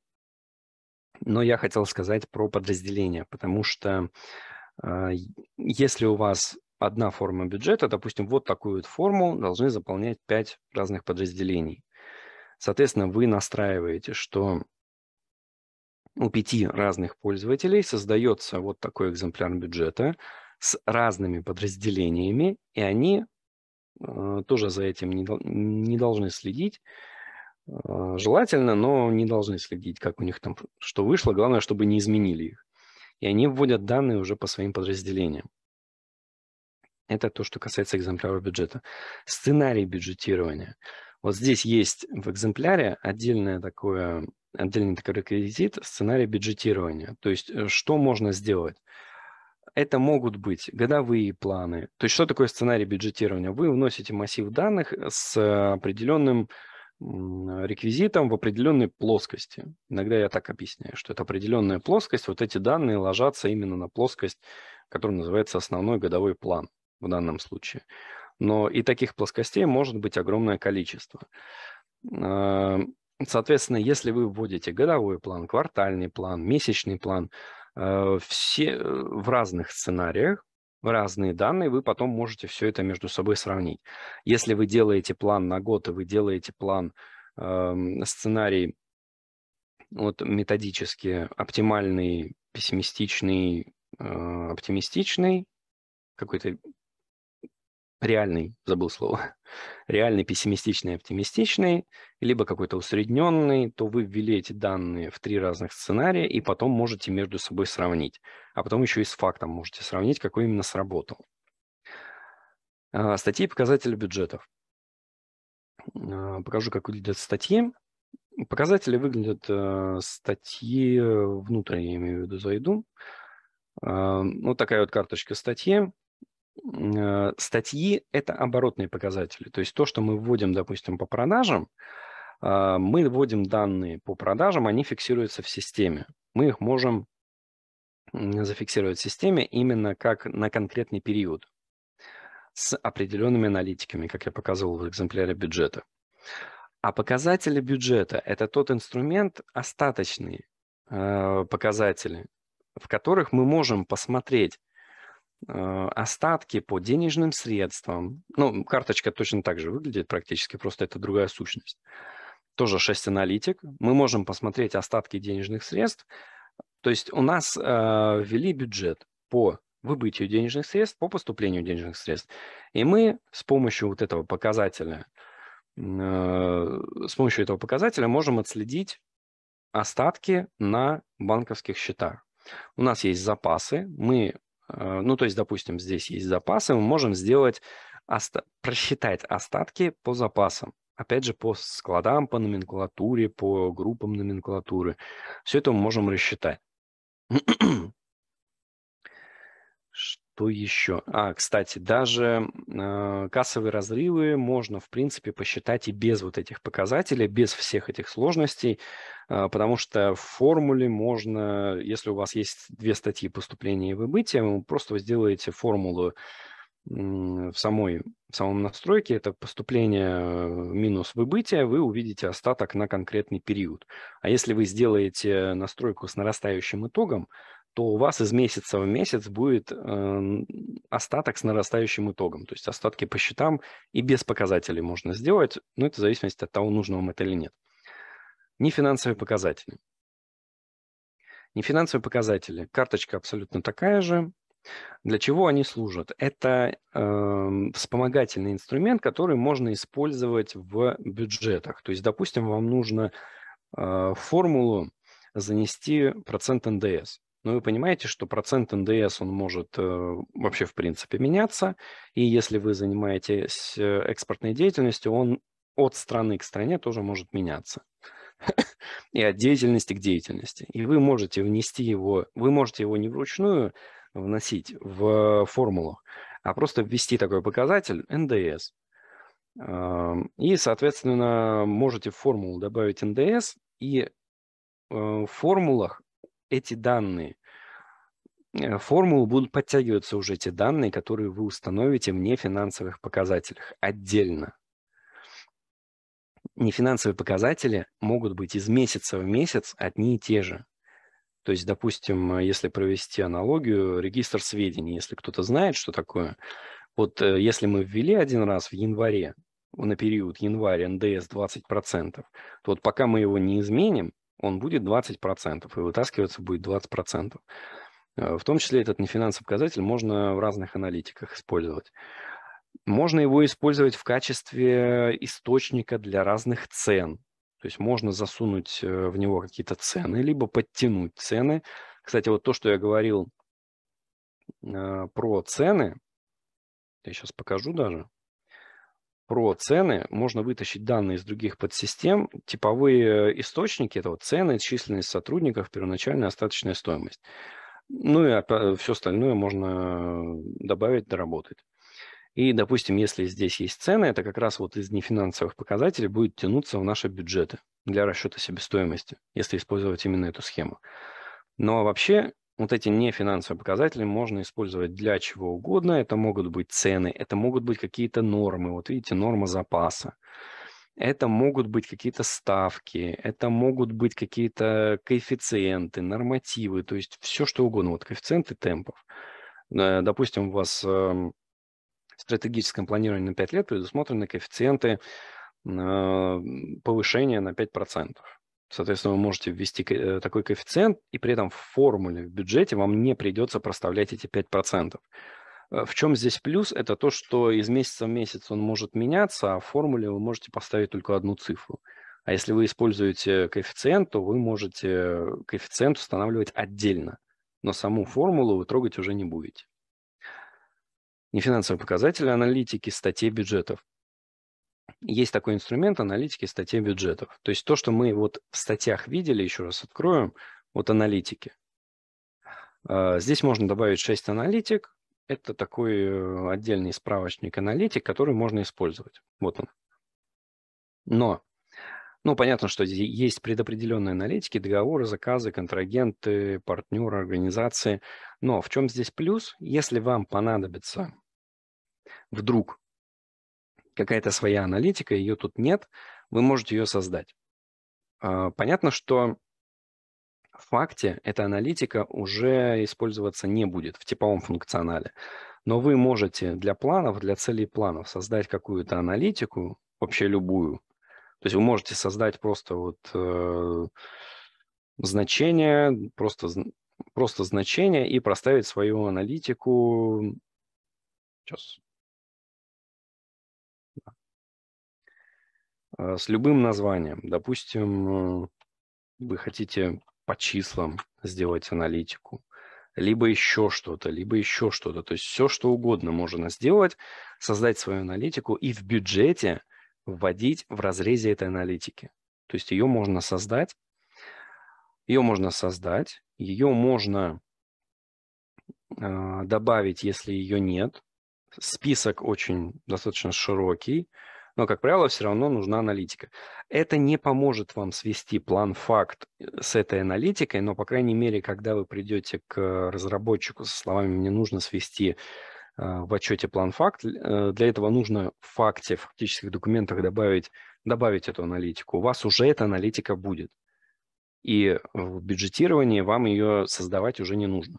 [SPEAKER 1] но я хотел сказать про подразделения, потому что а, если у вас одна форма бюджета, допустим, вот такую вот форму должны заполнять 5 разных подразделений. Соответственно, вы настраиваете, что у пяти разных пользователей создается вот такой экземпляр бюджета с разными подразделениями, и они Э, тоже за этим не, не должны следить. Э, желательно, но не должны следить, как у них там что вышло. Главное, чтобы не изменили их. И они вводят данные уже по своим подразделениям. Это то, что касается экземпляра бюджета. Сценарий бюджетирования. Вот здесь есть в экземпляре отдельное такое, отдельный такой реквизит – сценарий бюджетирования. То есть э, что можно сделать – это могут быть годовые планы. То есть что такое сценарий бюджетирования? Вы вносите массив данных э, с э, определенным реквизитом в определенной плоскости. Иногда я так объясняю, что это определенная плоскость, вот эти данные ложатся именно на плоскость, которая называется основной годовой план в данном случае. Но и таких плоскостей может быть огромное количество. Э, соответственно, если вы вводите годовой план, квартальный план, месячный план – Э, все э, в разных сценариях, разные данные, вы потом можете все это между собой сравнить. Если вы делаете план на год, и вы делаете план эм, сценарий вот методически оптимальный, пессимистичный, э, оптимистичный, какой-то реальный, забыл слово, реальный, пессимистичный, оптимистичный, либо какой-то усредненный, то вы ввели эти данные в три разных сценария и потом можете между собой сравнить. А потом еще и с фактом можете сравнить, какой именно сработал. А, статьи и показатели бюджетов. А, покажу, как выглядят статьи. Показатели выглядят э, статьи э, внутренние, я имею в виду, зайду. А, вот такая вот карточка статьи. Э, статьи – это оборотные показатели. То есть то, что мы вводим, допустим, по продажам, э, мы вводим данные по продажам, они фиксируются в системе. Мы их можем зафиксировать в системе именно как на конкретный период с определенными аналитиками, как я показывал в экземпляре бюджета. А показатели бюджета – это тот инструмент, остаточные э, показатели, в которых мы можем посмотреть, Э, остатки по денежным средствам. Ну, карточка точно так же выглядит практически, просто это другая сущность. Тоже 6 аналитик. Мы можем посмотреть остатки денежных средств. То есть у нас э, ввели бюджет по выбытию денежных средств, по поступлению денежных средств. И мы с помощью вот этого показателя, э, с помощью этого показателя можем отследить остатки на банковских счетах. У нас есть запасы, мы Э, ну, то есть, допустим, здесь есть запасы, мы можем сделать, просчитать остатки по запасам. Опять же, по складам, по номенклатуре, по группам номенклатуры. Все это мы можем рассчитать. что еще? А, кстати, даже э, кассовые разрывы можно, в принципе, посчитать и без вот этих показателей, без всех этих сложностей, э, потому что в формуле можно, если у вас есть две статьи поступления и выбытия, вы просто сделаете формулу в самой в самом настройке это поступление минус выбытие, вы увидите остаток на конкретный период. А если вы сделаете настройку с нарастающим итогом, то у вас из месяца в месяц будет э, остаток с нарастающим итогом. То есть остатки по счетам и без показателей можно сделать, но это в зависимости от того, нужно вам это или нет. Нефинансовые показатели. Нефинансовые показатели. Карточка абсолютно такая же. Для чего они служат? Это э, вспомогательный инструмент, который можно использовать в бюджетах. То есть, допустим, вам нужно э, формулу занести процент НДС. Но ну, вы понимаете, что процент НДС, он может э, вообще в принципе меняться, и если вы занимаетесь э, экспортной деятельностью, он от страны к стране тоже может меняться. и от деятельности к деятельности. И вы можете внести его, вы можете его не вручную вносить в э, формулу, а просто ввести такой показатель НДС. Эм, и, соответственно, можете в формулу добавить НДС, и э, в формулах эти данные. Э, формулу будут подтягиваться уже те данные, которые вы установите в нефинансовых показателях отдельно. Нефинансовые показатели могут быть из месяца в месяц одни и те же. То есть, допустим, э, если провести аналогию, регистр сведений, если кто-то знает, что такое, вот э, если мы ввели один раз в январе, на период январь НДС 20%, то вот пока мы его не изменим, он будет 20%, и вытаскиваться будет 20%. Э, в том числе этот нефинансовый показатель можно в разных аналитиках использовать. Можно его использовать в качестве источника для разных цен. То есть можно засунуть э, в него какие-то цены, либо подтянуть цены. Кстати, вот то, что я говорил э, про цены, я сейчас покажу даже про цены можно вытащить данные из других подсистем, типовые э, источники – это вот цены, численность сотрудников, первоначальная остаточная стоимость. Ну и а, все остальное можно э, добавить, доработать. И, допустим, если здесь есть цены, это как раз вот из нефинансовых показателей будет тянуться в наши бюджеты для расчета себестоимости, если использовать именно эту схему. Но ну, а вообще вот эти нефинансовые показатели можно использовать для чего угодно. Это могут быть цены, это могут быть какие-то нормы. Вот видите, норма запаса. Это могут быть какие-то ставки, это могут быть какие-то коэффициенты, нормативы, то есть все что угодно. Вот коэффициенты темпов. Э, допустим, у вас эм, в стратегическом планировании на 5 лет предусмотрены коэффициенты э, повышения на 5%. Соответственно, вы можете ввести э, такой коэффициент, и при этом в формуле, в бюджете вам не придется проставлять эти 5%. Э, в чем здесь плюс? Это то, что из месяца в месяц он может меняться, а в формуле вы можете поставить только одну цифру. А если вы используете коэффициент, то вы можете коэффициент устанавливать отдельно, но саму формулу вы трогать уже не будете. Нефинансовые показатели аналитики статей бюджетов есть такой инструмент аналитики статей бюджетов. То есть то, что мы вот в статьях видели, еще раз откроем, вот аналитики. А, здесь можно добавить 6 аналитик. Это такой э, отдельный справочник аналитик, который можно использовать. Вот он. Но, ну, понятно, что есть предопределенные аналитики, договоры, заказы, контрагенты, партнеры, организации. Но в чем здесь плюс? Если вам понадобится вдруг какая-то своя аналитика, ее тут нет, вы можете ее создать. А, понятно, что в факте эта аналитика уже использоваться не будет в типовом функционале. Но вы можете для планов, для целей планов создать какую-то аналитику, вообще любую. То есть вы можете создать просто вот э, значение, просто, просто значение и проставить свою аналитику. Сейчас А, с любым названием. Допустим, э, вы хотите по числам сделать аналитику, либо еще что-то, либо еще что-то. То есть все, что угодно можно сделать, создать свою аналитику и в бюджете вводить в разрезе этой аналитики. То есть ее можно создать, ее можно создать, ее можно а, добавить, если ее нет. Список очень достаточно широкий но, как правило, все равно нужна аналитика. Это не поможет вам свести план-факт э, с этой аналитикой, но, по крайней мере, когда вы придете к разработчику со словами «мне нужно свести а, в отчете план-факт», э, для этого нужно в факте, в фактических документах добавить, добавить эту аналитику. У вас уже эта аналитика будет. И в бюджетировании вам ее создавать уже не нужно.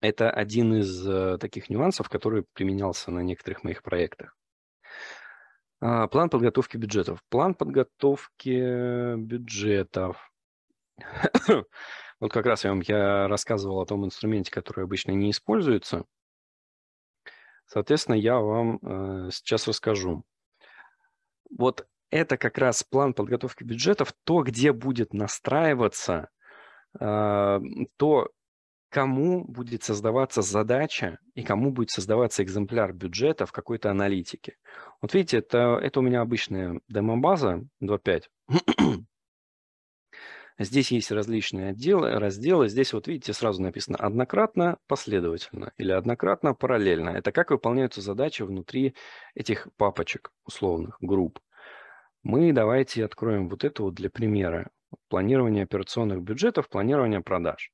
[SPEAKER 1] Это один из э, таких нюансов, который применялся на некоторых моих проектах. А, план подготовки бюджетов. План подготовки бюджетов. вот как раз я вам я рассказывал о том инструменте, который обычно не используется. Соответственно, я вам э, сейчас расскажу. Вот это как раз план подготовки бюджетов, то, где будет настраиваться э, то, кому будет создаваться задача и кому будет создаваться экземпляр бюджета в какой-то аналитике. Вот видите, это, это у меня обычная демобаза 2.5. Здесь есть различные отделы, разделы. Здесь вот видите, сразу написано однократно, последовательно или однократно, параллельно. Это как выполняются задачи внутри этих папочек условных, групп. Мы давайте откроем вот это вот для примера. Планирование операционных бюджетов, планирование продаж.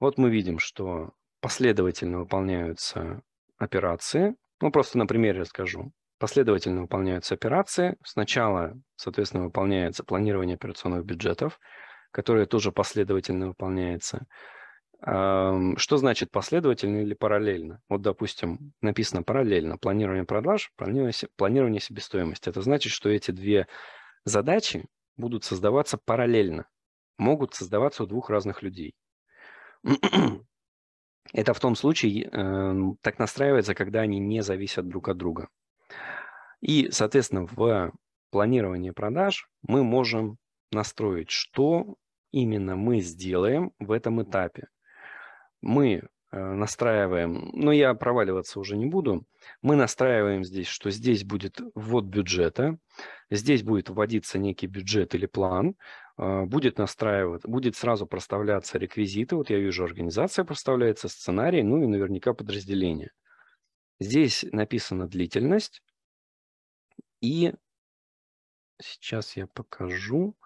[SPEAKER 1] Вот мы видим, что последовательно выполняются операции. Ну, просто на примере расскажу. Последовательно выполняются операции. Сначала, соответственно, выполняется планирование операционных бюджетов, которое тоже последовательно выполняется. Что значит последовательно или параллельно? Вот, допустим, написано параллельно планирование продаж, планирование себестоимости. Это значит, что эти две задачи будут создаваться параллельно, могут создаваться у двух разных людей. Это в том случае э, так настраивается, когда они не зависят друг от друга. И, соответственно, в планировании продаж мы можем настроить, что именно мы сделаем в этом этапе. Мы Э, настраиваем, но я проваливаться уже не буду, мы настраиваем здесь, что здесь будет ввод бюджета, здесь будет вводиться некий бюджет или план, э, будет настраивать, будет сразу проставляться реквизиты, вот я вижу, организация проставляется, сценарий, ну и наверняка подразделение. Здесь написана длительность, и сейчас я покажу.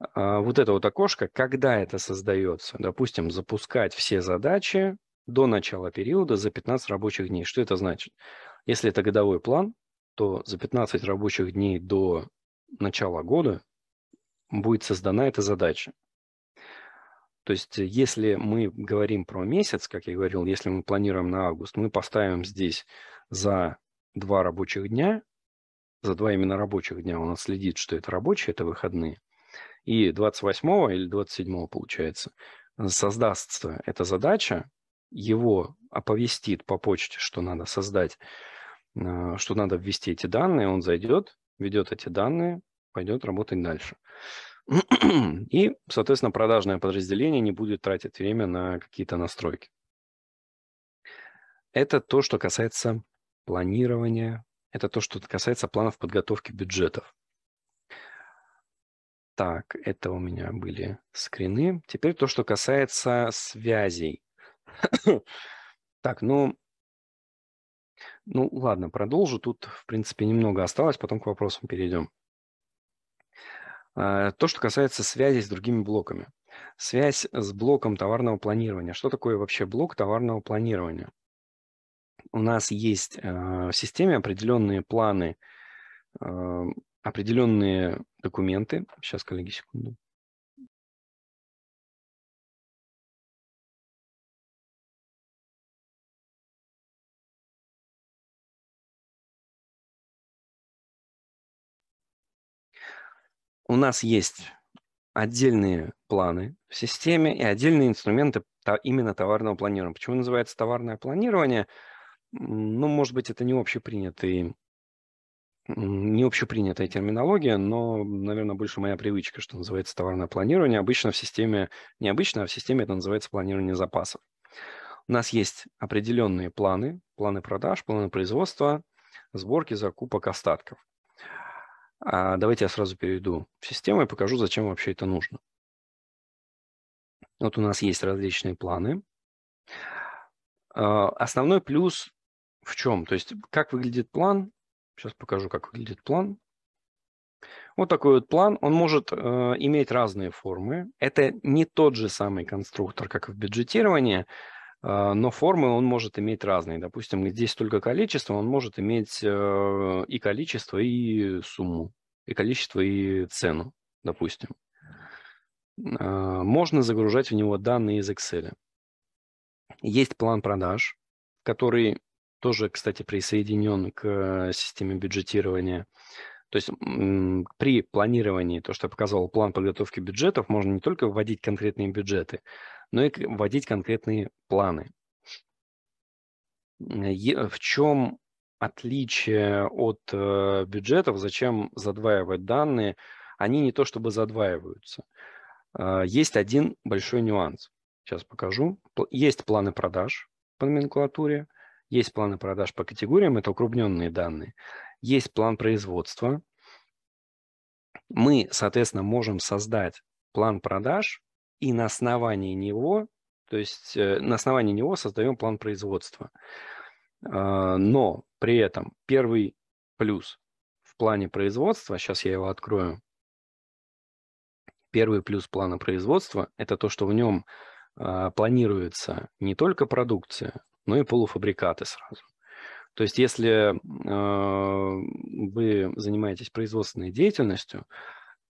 [SPEAKER 1] А, вот это вот окошко, когда это создается, допустим, запускать все задачи до начала периода за 15 рабочих дней. Что это значит? Если это годовой план, то за 15 рабочих дней до начала года будет создана эта задача. То есть если мы говорим про месяц, как я говорил, если мы планируем на август, мы поставим здесь за два рабочих дня, за два именно рабочих дня он следит что это рабочие, это выходные – и 28 или 27 получается создастся эта задача, его оповестит по почте, что надо создать, э, что надо ввести эти данные, он зайдет, ведет эти данные, пойдет работать дальше. И, соответственно, продажное подразделение не будет тратить время на какие-то настройки. Это то, что касается планирования, это то, что касается планов подготовки бюджетов. Так, это у меня были скрины. Теперь то, что касается связей. так, ну, ну ладно, продолжу. Тут, в принципе, немного осталось, потом к вопросам перейдем. А, то, что касается связи с другими блоками. Связь с блоком товарного планирования. Что такое вообще блок товарного планирования? У нас есть а, в системе определенные планы а, определенные документы. Сейчас, коллеги, секунду. У нас есть отдельные планы в системе и отдельные инструменты именно товарного планирования. Почему называется товарное планирование? Ну, может быть, это не общепринятый не общепринятая терминология, но, наверное, больше моя привычка, что называется товарное планирование. Обычно в системе, не обычно, а в системе это называется планирование запасов. У нас есть определенные планы, планы продаж, планы производства, сборки, закупок остатков. А давайте я сразу перейду в систему и покажу, зачем вообще это нужно. Вот у нас есть различные планы. А, основной плюс в чем? То есть как выглядит план, Сейчас покажу, как выглядит план. Вот такой вот план. Он может э, иметь разные формы. Это не тот же самый конструктор, как и в бюджетировании, э, но формы он может иметь разные. Допустим, здесь только количество, он может иметь э, и количество, и сумму, и количество, и цену, допустим. Э, можно загружать в него данные из Excel. Есть план продаж, который тоже, кстати, присоединен к э, системе бюджетирования. То есть при планировании, то, что я показывал, план подготовки бюджетов, можно не только вводить конкретные бюджеты, но и вводить конкретные планы. В чем отличие от э, бюджетов, зачем задваивать данные? Они не то чтобы задваиваются. Э, есть один большой нюанс. Сейчас покажу. Есть планы продаж по номенклатуре, есть планы продаж по категориям, это укрупненные данные. Есть план производства. Мы, соответственно, можем создать план продаж и на основании него, то есть э, на основании него создаем план производства. А, но при этом первый плюс в плане производства, сейчас я его открою, первый плюс плана производства – это то, что в нем а, планируется не только продукция, но ну и полуфабрикаты сразу. То есть если э, вы занимаетесь производственной деятельностью,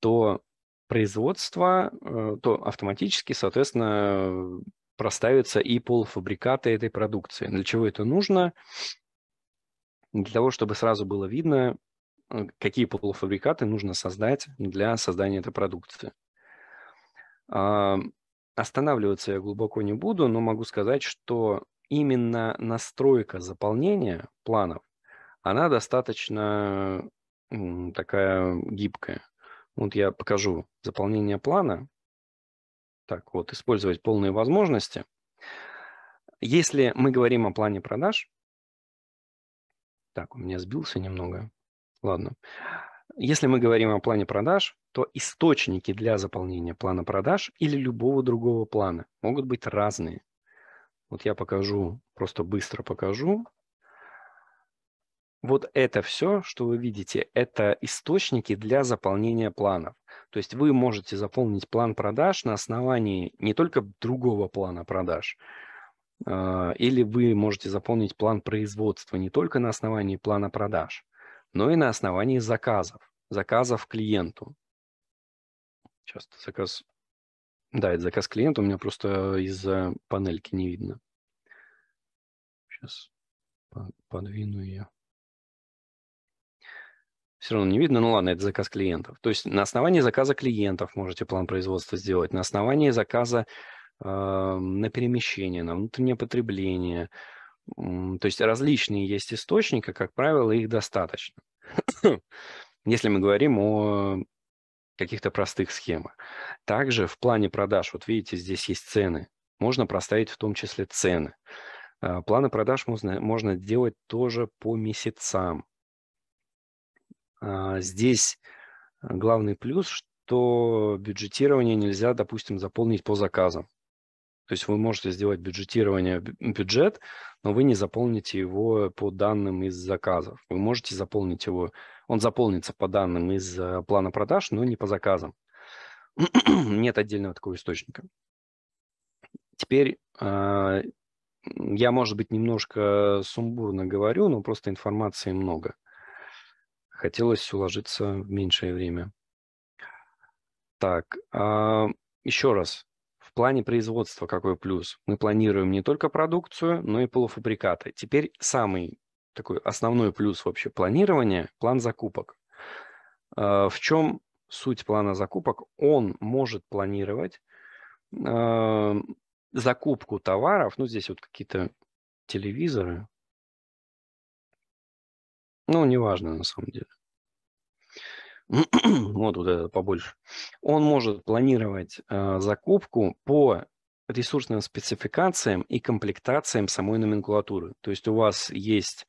[SPEAKER 1] то производство, э, то автоматически, соответственно, проставятся и полуфабрикаты этой продукции. Для чего это нужно? Для того, чтобы сразу было видно, э, какие полуфабрикаты нужно создать для создания этой продукции. Э, останавливаться я глубоко не буду, но могу сказать, что именно настройка заполнения планов, она достаточно такая гибкая. Вот я покажу заполнение плана. Так вот, использовать полные возможности. Если мы говорим о плане продаж, так, у меня сбился немного. Ладно. Если мы говорим о плане продаж, то источники для заполнения плана продаж или любого другого плана могут быть разные. Вот я покажу, просто быстро покажу. Вот это все, что вы видите, это источники для заполнения планов. То есть вы можете заполнить план продаж на основании не только другого плана продаж, а, или вы можете заполнить план производства не только на основании плана продаж, но и на основании заказов, заказов клиенту. Сейчас заказ да, это заказ клиента, у меня просто из-за панельки не видно. Сейчас подвину ее. Все равно не видно, ну ладно, это заказ клиентов. То есть на основании заказа клиентов можете план производства сделать, на основании заказа э, на перемещение, на внутреннее потребление. То есть различные есть источники, как правило, их достаточно. Если мы говорим о каких-то простых схемах. Также в плане продаж, вот видите, здесь есть цены. Можно проставить в том числе цены. А, планы продаж можно, можно делать тоже по месяцам. А, здесь главный плюс, что бюджетирование нельзя, допустим, заполнить по заказам. То есть вы можете сделать бюджетирование бюджет, но вы не заполните его по данным из заказов. Вы можете заполнить его он заполнится по данным из э, плана продаж, но не по заказам. Нет отдельного такого источника. Теперь а, я, может быть, немножко сумбурно говорю, но просто информации много. Хотелось уложиться в меньшее время. Так, а, еще раз. В плане производства какой плюс? Мы планируем не только продукцию, но и полуфабрикаты. Теперь самый такой основной плюс вообще планирования – план закупок. А, в чем суть плана закупок? Он может планировать а, закупку товаров, ну, здесь вот какие-то телевизоры, ну, неважно на самом деле. вот, вот это побольше. Он может планировать э, закупку по ресурсным спецификациям и комплектациям самой номенклатуры. То есть у вас есть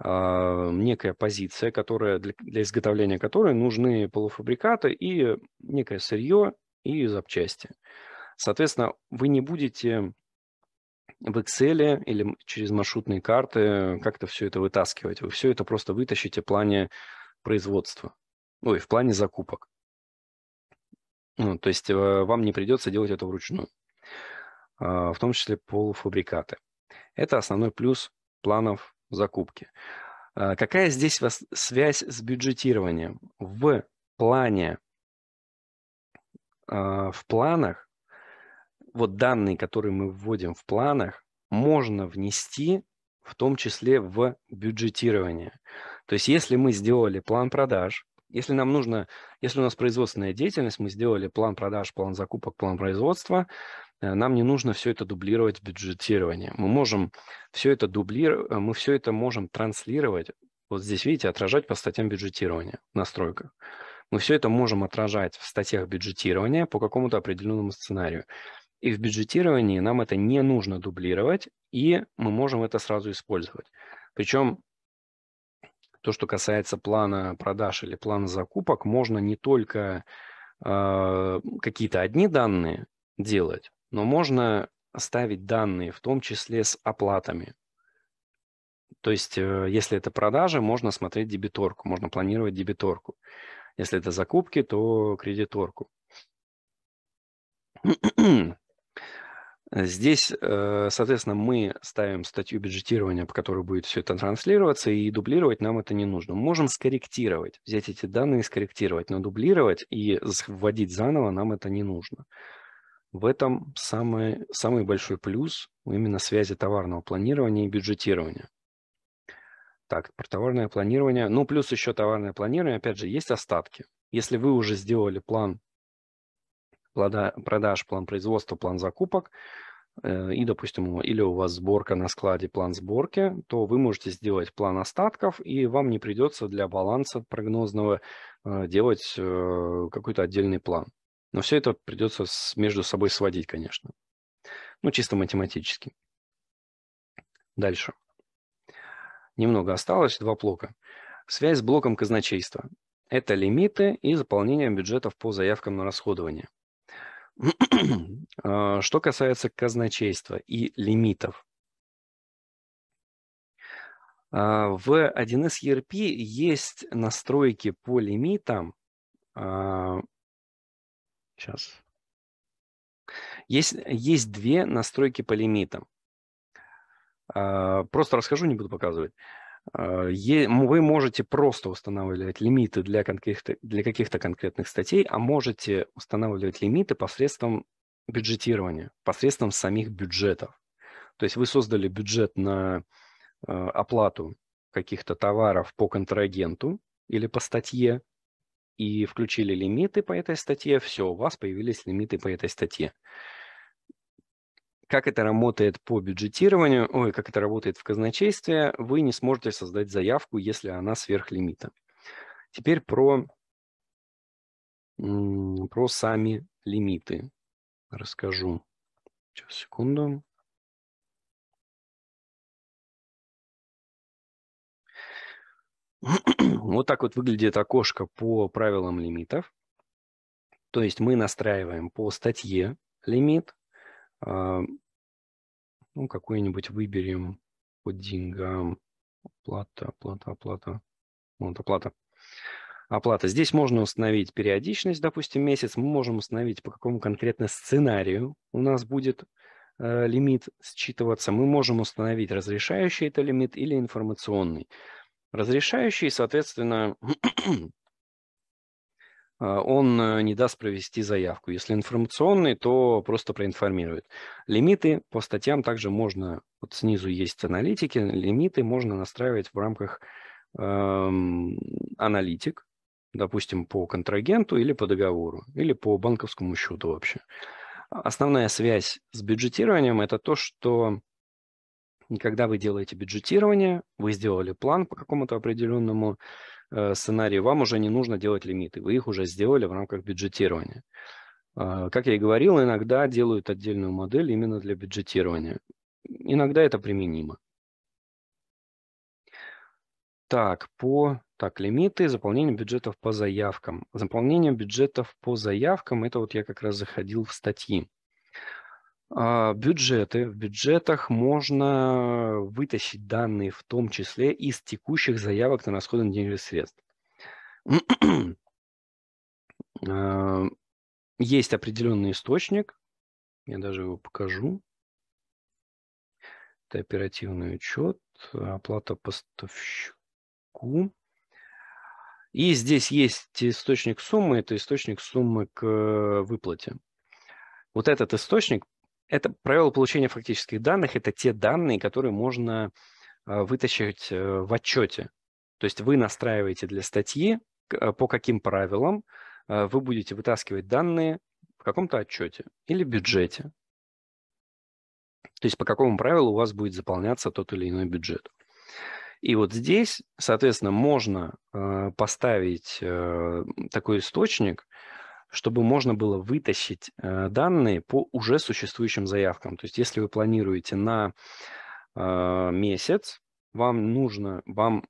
[SPEAKER 1] а, некая позиция, которая, для, для изготовления которой нужны полуфабрикаты и некое сырье и запчасти. Соответственно, вы не будете в Excel или через маршрутные карты как-то все это вытаскивать. Вы все это просто вытащите в плане производства, ну и в плане закупок. Ну, то есть э, вам не придется делать это вручную, а, в том числе полуфабрикаты. Это основной плюс планов закупки. А, какая здесь вас связь с бюджетированием? В плане, а, в планах, вот данные, которые мы вводим в планах, можно внести в том числе в бюджетирование. То есть если мы сделали план продаж, если нам нужно, если у нас производственная деятельность, мы сделали план продаж, план закупок, план производства, Э, нам не нужно все это дублировать в бюджетировании. Мы можем все это дублировать, э, мы все это можем транслировать. Вот здесь, видите, отражать по статьям бюджетирования в настройках. Мы все это можем отражать в статьях бюджетирования по какому-то определенному сценарию. И в бюджетировании нам это не нужно дублировать, и мы можем это сразу использовать. Причем то, что касается плана продаж или плана закупок, можно не только э, какие-то одни данные делать, но можно ставить данные, в том числе с оплатами. То есть, э, если это продажи, можно смотреть дебиторку, можно планировать дебиторку. Если это закупки, то кредиторку. Здесь, э, соответственно, мы ставим статью бюджетирования, по которой будет все это транслироваться, и дублировать нам это не нужно. Мы можем скорректировать, взять эти данные и скорректировать, но дублировать и вводить заново нам это не нужно. В этом самый, самый большой плюс именно связи товарного планирования и бюджетирования. Так, про товарное планирование. Ну, плюс еще товарное планирование, опять же, есть остатки. Если вы уже сделали план продаж, план производства, план закупок, э, и, допустим, или у вас сборка на складе, план сборки, то вы можете сделать план остатков, и вам не придется для баланса прогнозного э, делать э, какой-то отдельный план. Но все это придется между собой сводить, конечно. Ну, чисто математически. Дальше. Немного осталось, два блока. Связь с блоком казначейства. Это лимиты и заполнение бюджетов по заявкам на расходование. А, что касается казначейства и лимитов. А, в 1С ERP есть настройки по лимитам, а, Сейчас. Есть, есть две настройки по лимитам. А, просто расскажу, не буду показывать. А, вы можете просто устанавливать лимиты для каких-то, для каких-то конкретных статей, а можете устанавливать лимиты посредством бюджетирования, посредством самих бюджетов. То есть вы создали бюджет на а, оплату каких-то товаров по контрагенту или по статье, и включили лимиты по этой статье, все, у вас появились лимиты по этой статье. Как это работает по бюджетированию, ой, как это работает в казначействе, вы не сможете создать заявку, если она сверх лимита. Теперь про, про сами лимиты
[SPEAKER 2] расскажу. Сейчас, секунду.
[SPEAKER 1] вот так вот выглядит окошко по правилам лимитов. То есть мы настраиваем по статье лимит. А, ну, какой-нибудь выберем по деньгам. Оплата, оплата, оплата. Вот оплата. Оплата. Здесь можно установить периодичность, допустим, месяц. Мы можем установить, по какому конкретно сценарию у нас будет э, лимит считываться. Мы можем установить разрешающий это лимит или информационный разрешающий, соответственно, а, он э, не даст провести заявку. Если информационный, то просто проинформирует. Лимиты по статьям также можно, вот снизу есть аналитики, лимиты можно настраивать в рамках эм, аналитик, допустим, по контрагенту или по договору, или по банковскому счету вообще. Основная связь с бюджетированием – это то, что и когда вы делаете бюджетирование, вы сделали план по какому-то определенному э, сценарию, вам уже не нужно делать лимиты, вы их уже сделали в рамках бюджетирования. А, как я и говорил, иногда делают отдельную модель именно для бюджетирования. Иногда это применимо. Так, по так, лимиты заполнения бюджетов по заявкам. Заполнение бюджетов по заявкам, это вот я как раз заходил в статьи. А, бюджеты. В бюджетах можно вытащить данные в том числе из текущих заявок на расходы на денежные средства. Есть определенный источник, я даже его покажу. Это оперативный учет, а, оплата поставщику. И здесь есть источник суммы, это источник суммы к выплате. Вот этот источник это правило получения фактических данных – это те данные, которые можно а, вытащить э, в отчете. То есть вы настраиваете для статьи, э, по каким правилам э, вы будете вытаскивать данные в каком-то отчете или бюджете. То есть по какому правилу у вас будет заполняться тот или иной бюджет. И вот здесь, соответственно, можно поставить такой источник, чтобы можно было вытащить э, данные по уже существующим заявкам. То есть если вы планируете на э, месяц, вам нужно, вам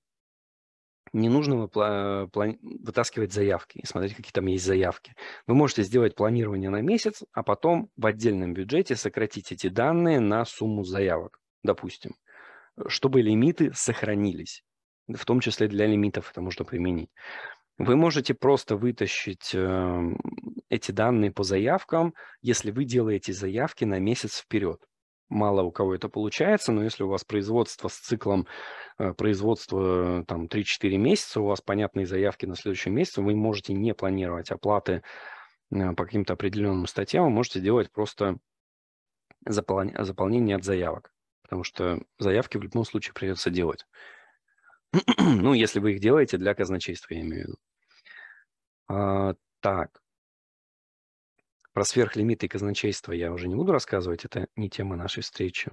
[SPEAKER 1] не нужно э, вытаскивать заявки и смотреть, какие там есть заявки. Вы можете сделать планирование на месяц, а потом в отдельном бюджете сократить эти данные на сумму заявок, допустим, чтобы лимиты сохранились. В том числе для лимитов это можно применить. Вы можете просто вытащить эм, эти данные по заявкам, если вы делаете заявки на месяц вперед. Мало у кого это получается, но если у вас производство с циклом э, производства э, там 3-4 месяца, у вас понятные заявки на следующий месяц, вы можете не планировать оплаты э, по каким-то определенным статьям, вы можете делать просто заполнение от заявок, потому что заявки в любом случае придется делать. ну, если вы их делаете для казначейства, я имею в виду. А, так. Про сверхлимиты и казначейство я уже не буду рассказывать, это не тема нашей встречи.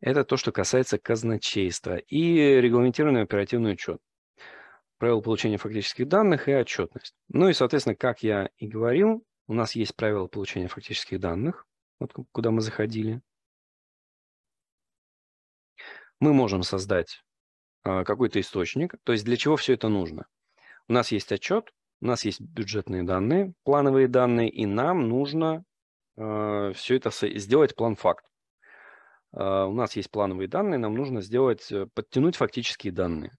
[SPEAKER 1] Это то, что касается казначейства и регламентированный оперативный учет. Правила получения фактических данных и отчетность. Ну и, соответственно, как я и говорил, у нас есть правила получения фактических данных, вот куда мы заходили. Мы можем создать а, какой-то источник. То есть для чего все это нужно? У нас есть отчет, у нас есть бюджетные данные, плановые данные, и нам нужно э, а, все это сделать план-факт. Э, а, у нас есть плановые данные, нам нужно сделать, э, подтянуть фактические данные.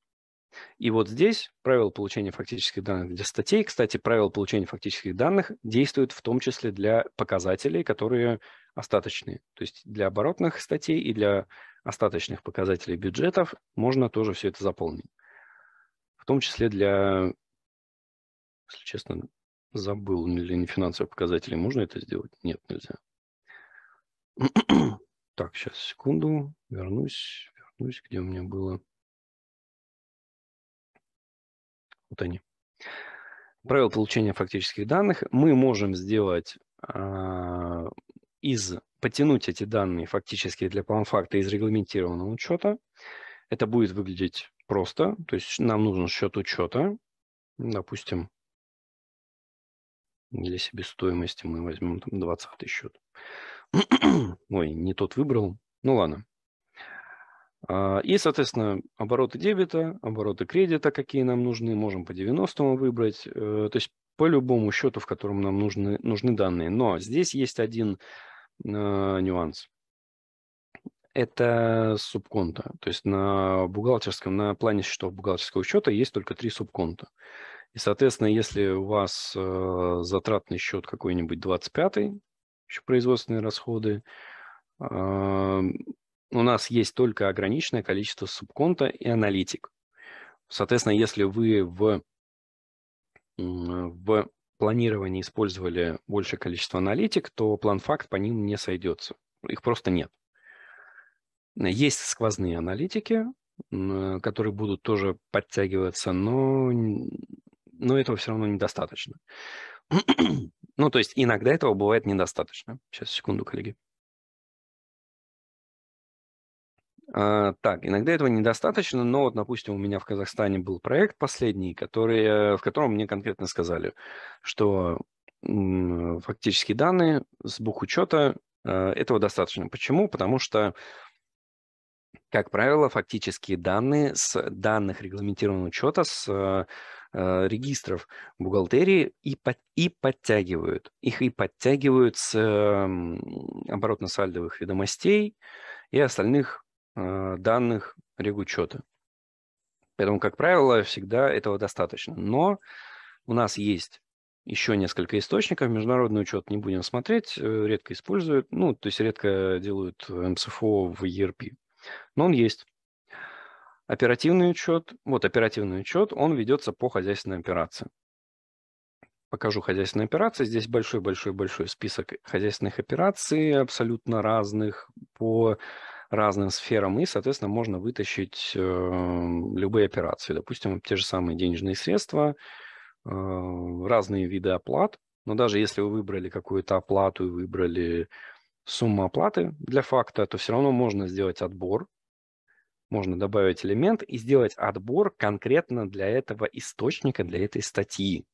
[SPEAKER 1] И вот здесь правила получения фактических данных для статей, кстати, правила получения фактических данных действуют в том числе для показателей, которые остаточные. То есть для оборотных статей и для остаточных показателей бюджетов можно тоже все это заполнить. В том числе для, если честно, забыл, ну, или не финансовых показателей можно это сделать? Нет, нельзя. Так, сейчас, секунду, вернусь,
[SPEAKER 2] вернусь, где у меня было. Вот они.
[SPEAKER 1] Правила получения фактических данных. Мы можем сделать а, из, потянуть эти данные фактически для план-факта из регламентированного учета. Это будет выглядеть просто, то есть нам нужен счет учета, допустим, для себестоимости мы возьмем там 20 счет. Ой, не тот выбрал. Ну ладно. А, и, соответственно, обороты дебета, обороты кредита, какие нам нужны, можем по 90 выбрать. Э, то есть по любому счету, в котором нам нужны, нужны данные. Но здесь есть один Э, нюанс. Это субконта. То есть на бухгалтерском, на плане счетов бухгалтерского учета есть только три субконта. И, соответственно, если у вас э, затратный счет какой-нибудь 25-й, еще производственные расходы, э, у нас есть только ограниченное количество субконта и аналитик. Соответственно, если вы в, в планировании использовали большее количество аналитик, то план-факт по ним не сойдется. Их просто нет. Есть сквозные аналитики, которые будут тоже подтягиваться, но, но этого все равно недостаточно. ну, то есть иногда этого бывает недостаточно. Сейчас, секунду, коллеги. А, так, иногда этого недостаточно, но вот, допустим, у меня в Казахстане был проект последний, который, э, в котором мне конкретно сказали, что фактически данные с бухучета э, этого достаточно. Почему? Потому что, как правило, фактические данные с данных регламентированного учета, с э, регистров бухгалтерии и, под, и подтягивают. Их и подтягивают с эм, оборотно-сальдовых ведомостей и остальных Э, данных регучета. Поэтому, как правило, всегда этого достаточно. Но у нас есть еще несколько источников. Международный учет не будем смотреть, э, редко используют, ну, то есть редко делают МСФО в ERP. Но он есть. Оперативный учет, вот оперативный учет, он ведется по хозяйственной операции. Покажу хозяйственные операции. Здесь большой-большой-большой список хозяйственных операций, абсолютно разных по разным сферам, и, соответственно, можно вытащить эм, любые операции, допустим, те же самые денежные средства, э, разные виды оплат. Но даже если вы выбрали какую-то оплату и выбрали сумму оплаты для факта, то все равно можно сделать отбор, можно добавить элемент и сделать отбор конкретно для этого источника, для этой статьи.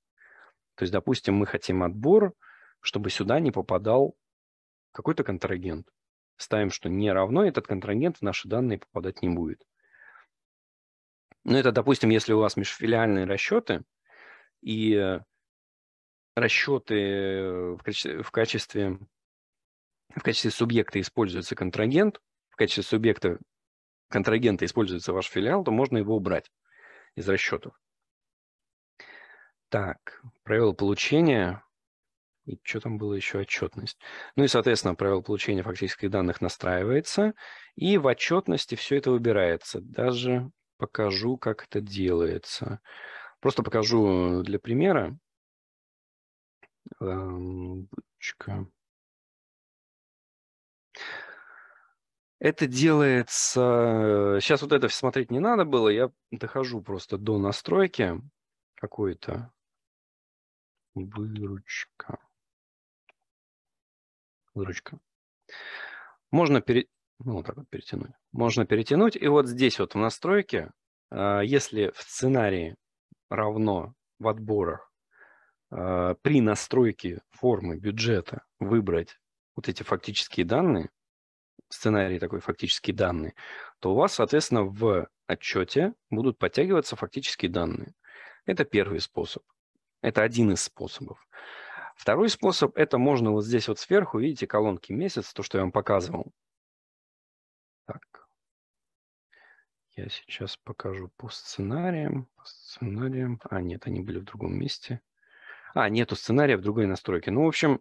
[SPEAKER 1] То есть, допустим, мы хотим отбор, чтобы сюда не попадал какой-то контрагент ставим, что не равно, этот контрагент в наши данные попадать не будет. Но ну, это, допустим, если у вас межфилиальные расчеты, и э, расчеты э, в качестве, в качестве, в качестве субъекта используется контрагент, в качестве субъекта контрагента используется ваш филиал, то можно его убрать из расчетов. Так, правило получения. И что там было еще? Отчетность. Ну и, соответственно, правило получения фактических данных настраивается, и в отчетности все это выбирается. Даже покажу, как это делается. Просто покажу для примера. Эм, это делается... Сейчас э, вот это смотреть не надо было. Я дохожу просто до настройки какой-то. Выручка выручка. Можно, пере... ну, вот так вот перетянуть. Можно перетянуть. И вот здесь вот в настройке, а, если в сценарии равно в отборах а, при настройке формы бюджета выбрать вот эти фактические данные, сценарий такой фактические данные, то у вас, соответственно, в отчете будут подтягиваться фактические данные. Это первый способ. Это один из способов. Второй способ – это можно вот здесь вот сверху, видите, колонки месяц, то, что я вам показывал. Так. Я сейчас покажу по сценариям. По сценариям. А, нет, они были в другом месте. А, нету сценария в другой настройке. Ну, в общем,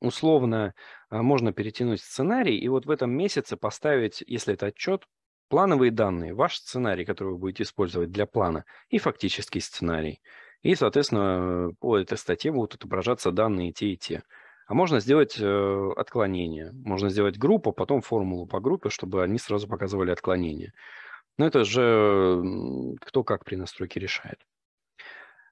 [SPEAKER 1] условно а, можно перетянуть сценарий и вот в этом месяце поставить, если это отчет, плановые данные, ваш сценарий, который вы будете использовать для плана, и фактический сценарий – и, соответственно, по этой статье будут отображаться данные те и те. А можно сделать э, отклонение. Можно сделать группу, потом формулу по группе, чтобы они сразу показывали отклонение. Но это же кто как при настройке решает.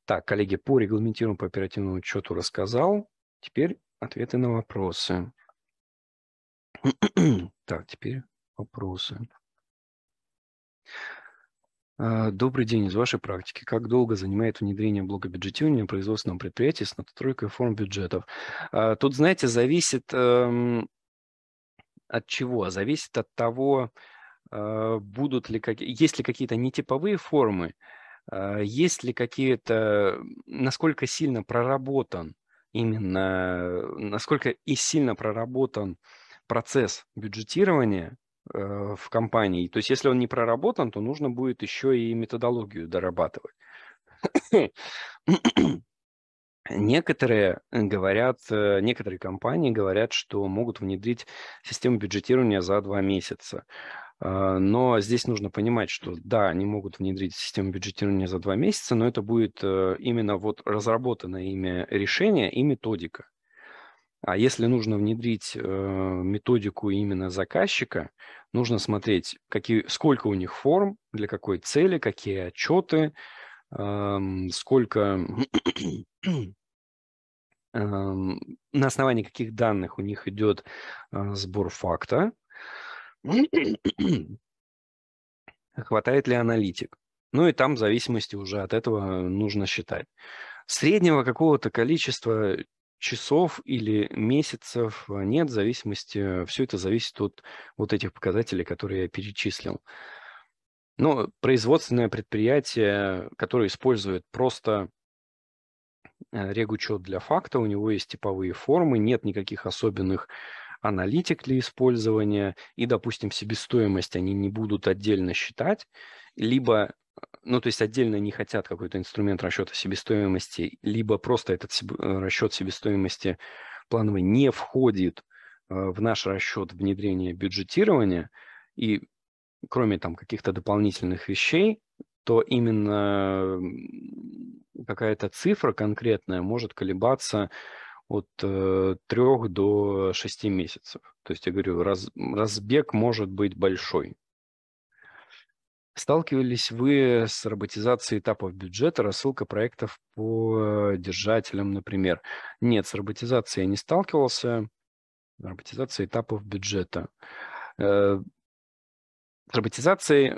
[SPEAKER 1] Так, коллеги, по регламентированному по оперативному учету рассказал. Теперь ответы на вопросы. так, теперь вопросы. А, добрый день. Из вашей практики, как долго занимает внедрение блока бюджетирования в производственном предприятии с надстройкой форм бюджетов? А, тут, знаете, зависит эм, от чего? Зависит от того, а, будут ли какие, есть ли какие-то нетиповые формы, есть ли какие-то, насколько сильно проработан именно, насколько и сильно проработан процесс бюджетирования, Э, в компании. То есть, если он не проработан, то нужно будет еще и методологию дорабатывать. Некоторые говорят, э, некоторые компании говорят, что могут внедрить систему бюджетирования за два месяца. А, но здесь нужно понимать, что да, они могут внедрить систему бюджетирования за два месяца, но это будет э, именно вот разработанное ими решение и методика. А если нужно внедрить э, методику именно заказчика, нужно смотреть, какие, сколько у них форм, для какой цели, какие отчеты, э, сколько эм, на основании каких данных у них идет э, сбор факта, хватает ли аналитик. Ну и там в зависимости уже от этого нужно считать. Среднего какого-то количества часов или месяцев, а нет в зависимости, э, все это зависит от вот этих показателей, которые я перечислил. Но производственное предприятие, которое использует просто э, регучет для факта, у него есть типовые формы, нет никаких особенных аналитик для использования и, допустим, себестоимость они не будут отдельно считать, либо ну, то есть отдельно не хотят какой-то инструмент расчета себестоимости, либо просто этот э, расчет себестоимости плановый не входит э, в наш расчет внедрения бюджетирования, и кроме там каких-то дополнительных вещей, то именно какая-то цифра конкретная может колебаться от э, трех до шести месяцев. То есть, я говорю, раз, разбег может быть большой. Сталкивались вы с роботизацией этапов бюджета, рассылка проектов по э, держателям, например? Нет, с роботизацией я не сталкивался. Роботизация этапов бюджета. Э, с роботизацией э,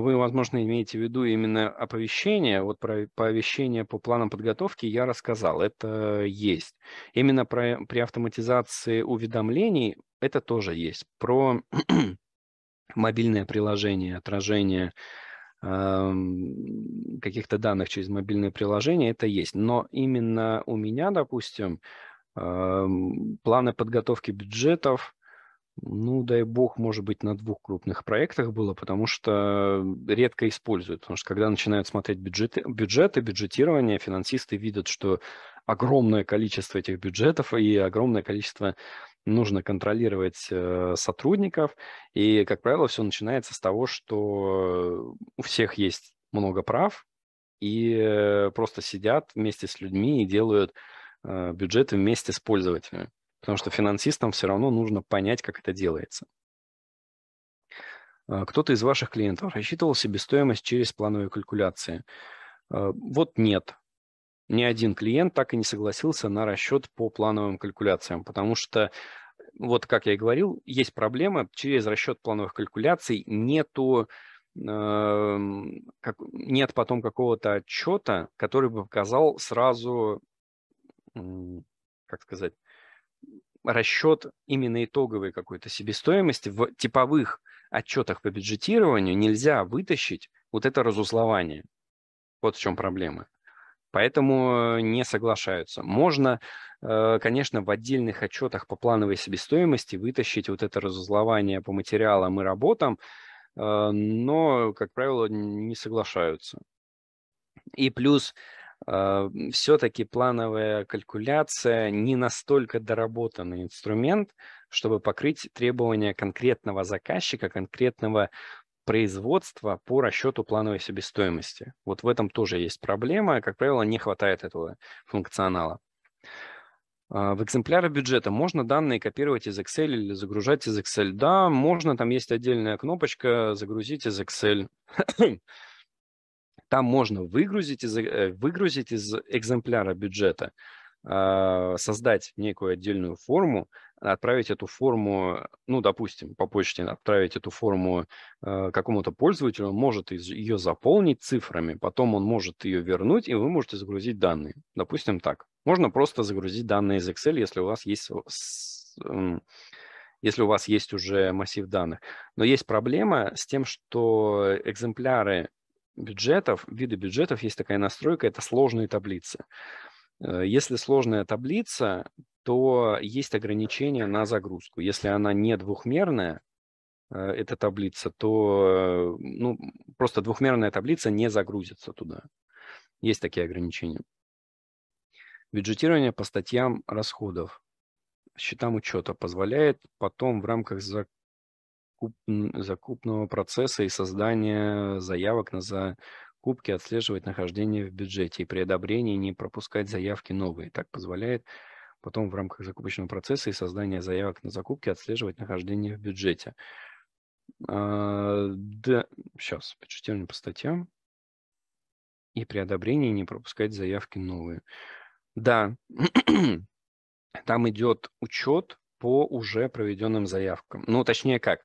[SPEAKER 1] вы, возможно, имеете в виду именно оповещение. Вот про оповещение по планам подготовки я рассказал, это есть. Именно про, при автоматизации уведомлений это тоже есть. Про мобильное приложение, отражение эм, каких-то данных через мобильное приложение, это есть. Но именно у меня, допустим, эм, планы подготовки бюджетов, ну, дай бог, может быть, на двух крупных проектах было, потому что редко используют. Потому что когда начинают смотреть бюджеты, бюджеты бюджетирование, финансисты видят, что огромное количество этих бюджетов и огромное количество нужно контролировать э, сотрудников. И, как правило, все начинается с того, что э, у всех есть много прав, и э, просто сидят вместе с людьми и делают бюджеты вместе с пользователями. Потому что финансистам все равно нужно понять, как это делается. Кто-то из ваших клиентов рассчитывал себестоимость через плановые калькуляции. Вот нет ни один клиент так и не согласился на расчет по плановым калькуляциям, потому что вот как я и говорил, есть проблема, через расчет плановых калькуляций нету эм, как, нет потом какого-то отчета, который бы показал сразу, как сказать, расчет именно итоговой какой-то себестоимости. В типовых отчетах по бюджетированию нельзя вытащить вот это разузлование. Вот в чем проблема. Поэтому э, не соглашаются. Можно, э, конечно, в отдельных отчетах по плановой себестоимости вытащить вот это разузлование по материалам и работам, э, но, как правило, не соглашаются. И плюс все-таки плановая калькуляция не настолько доработанный инструмент, чтобы покрыть требования конкретного заказчика, конкретного производства по расчету плановой себестоимости. Вот в этом тоже есть проблема, как правило, не хватает этого функционала. А, в экземпляры бюджета можно данные копировать из Excel или загружать из Excel? Да, можно, там есть отдельная кнопочка «Загрузить из Excel». там можно выгрузить из, э, выгрузить из экземпляра бюджета, а, создать некую отдельную форму, отправить эту форму, ну, допустим, по почте отправить эту форму э, какому-то пользователю, он может ее заполнить цифрами, потом он может ее вернуть, и вы можете загрузить данные. Допустим, так. Можно просто загрузить данные из Excel, если у вас есть если у вас есть уже массив данных. Но есть проблема с тем, что экземпляры бюджетов, виды бюджетов, есть такая настройка, это сложные таблицы. Э, если сложная таблица, то есть ограничения на загрузку. Если она не двухмерная, э, эта таблица, то э, ну, просто двухмерная таблица не загрузится туда. Есть такие ограничения. Бюджетирование по статьям расходов, счетам учета позволяет потом в рамках закуп... закупного процесса и создания заявок на, за покупки отслеживать нахождение в бюджете и при одобрении не пропускать заявки новые. Так позволяет потом в рамках закупочного процесса и создания заявок на закупки отслеживать нахождение в бюджете. А, да, сейчас, почтительно по статьям. И при одобрении не пропускать заявки новые. Да, там идет учет по уже проведенным заявкам. Ну, точнее как,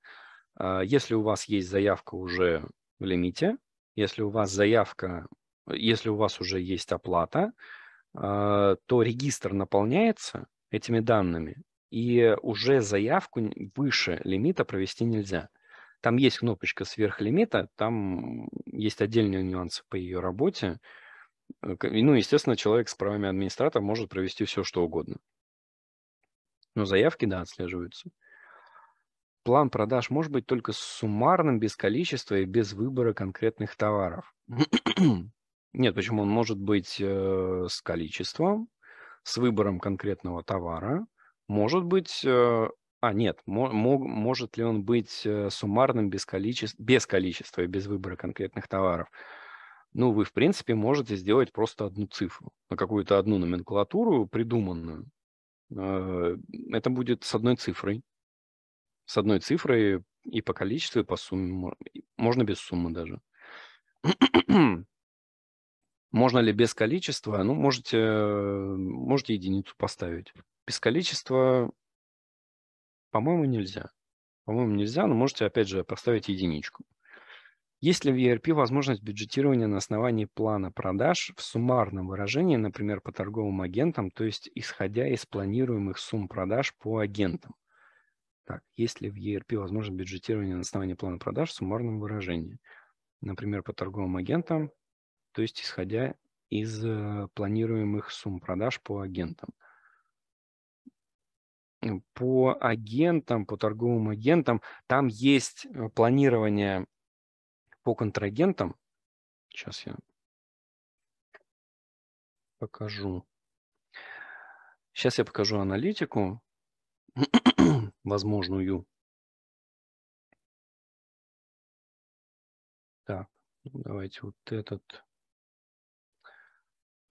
[SPEAKER 1] а, если у вас есть заявка уже в лимите, если у вас заявка, если у вас уже есть оплата, а, то регистр наполняется этими данными, и уже заявку выше лимита провести нельзя. Там есть кнопочка сверхлимита, там есть отдельные нюансы по ее работе. Э, ну, естественно, человек с правами администратора может провести все, что угодно. Но заявки, да, отслеживаются план продаж может быть только суммарным, без количества и без выбора конкретных товаров. Нет, почему он может быть э, с количеством, с выбором конкретного товара, может быть, э, а нет, мо, мог, может ли он быть э, суммарным без количества, без количества и без выбора конкретных товаров? Ну, вы в принципе можете сделать просто одну цифру, какую-то одну номенклатуру придуманную. Э, это будет с одной цифрой, с одной цифрой и по количеству, и по сумме. Можно без суммы даже. Можно ли без количества? Ну, можете, э, можете единицу поставить. Без количества, по-моему, нельзя. По-моему, нельзя, но можете, опять же, поставить единичку. Есть ли в ERP возможность бюджетирования на основании плана продаж в суммарном выражении, например, по торговым агентам, то есть исходя из планируемых сумм продаж по агентам? Так, если в ERP возможно бюджетирование на основании плана продаж в суммарном выражении, например, по торговым агентам, то есть исходя из э, планируемых сумм продаж по агентам. По агентам, по торговым агентам, там есть э, планирование по контрагентам. Сейчас я
[SPEAKER 2] покажу. Сейчас я покажу аналитику возможную. Так, ну, давайте вот этот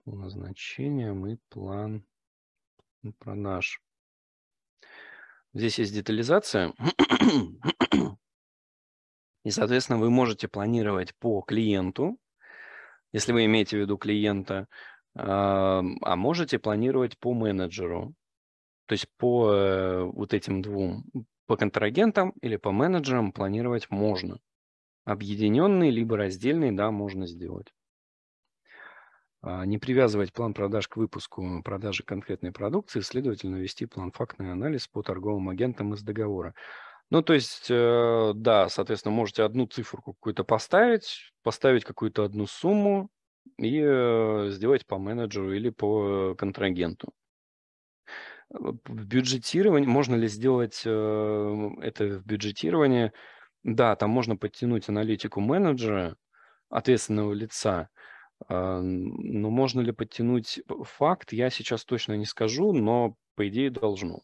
[SPEAKER 1] назначение мы план ну, продаж. Здесь есть детализация. И, соответственно, вы можете планировать по клиенту, если вы имеете в виду клиента, а, а можете планировать по менеджеру. То есть по э, вот этим двум, по контрагентам или по менеджерам планировать можно. Объединенные либо раздельные, да, можно сделать. А, не привязывать план продаж к выпуску продажи конкретной продукции, следовательно, вести план фактный анализ по торговым агентам из договора. Ну, то есть, э, да, соответственно, можете одну цифру какую-то поставить, поставить какую-то одну сумму и э, сделать по менеджеру или по контрагенту. Бюджетирование, можно ли сделать эм, это в бюджетировании? Да, там можно подтянуть аналитику менеджера, ответственного лица, но можно ли подтянуть факт, я сейчас точно не скажу, но по идее должно.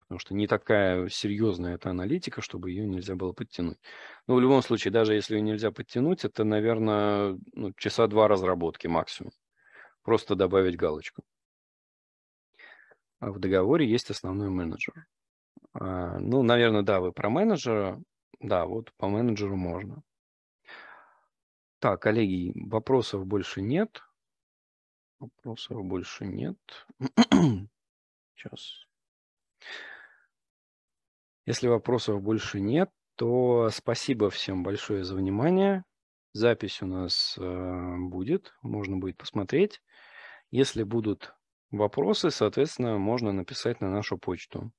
[SPEAKER 1] Потому что не такая серьезная эта аналитика, чтобы ее нельзя было подтянуть. Но ну, в любом случае, даже если ее нельзя подтянуть, это, наверное, ну, часа два разработки максимум. Просто добавить галочку. А в договоре есть основной менеджер. А, ну, наверное, да, вы про менеджера. Да, вот по менеджеру можно. Так, коллеги, вопросов больше нет. Вопросов больше нет. Сейчас. Если вопросов больше нет, то спасибо всем большое за внимание. Запись у нас э, будет, можно будет посмотреть. Если будут Вопросы, соответственно, можно написать на нашу почту.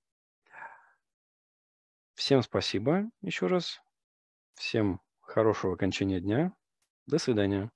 [SPEAKER 1] Всем спасибо еще раз. Всем хорошего окончания дня. До свидания.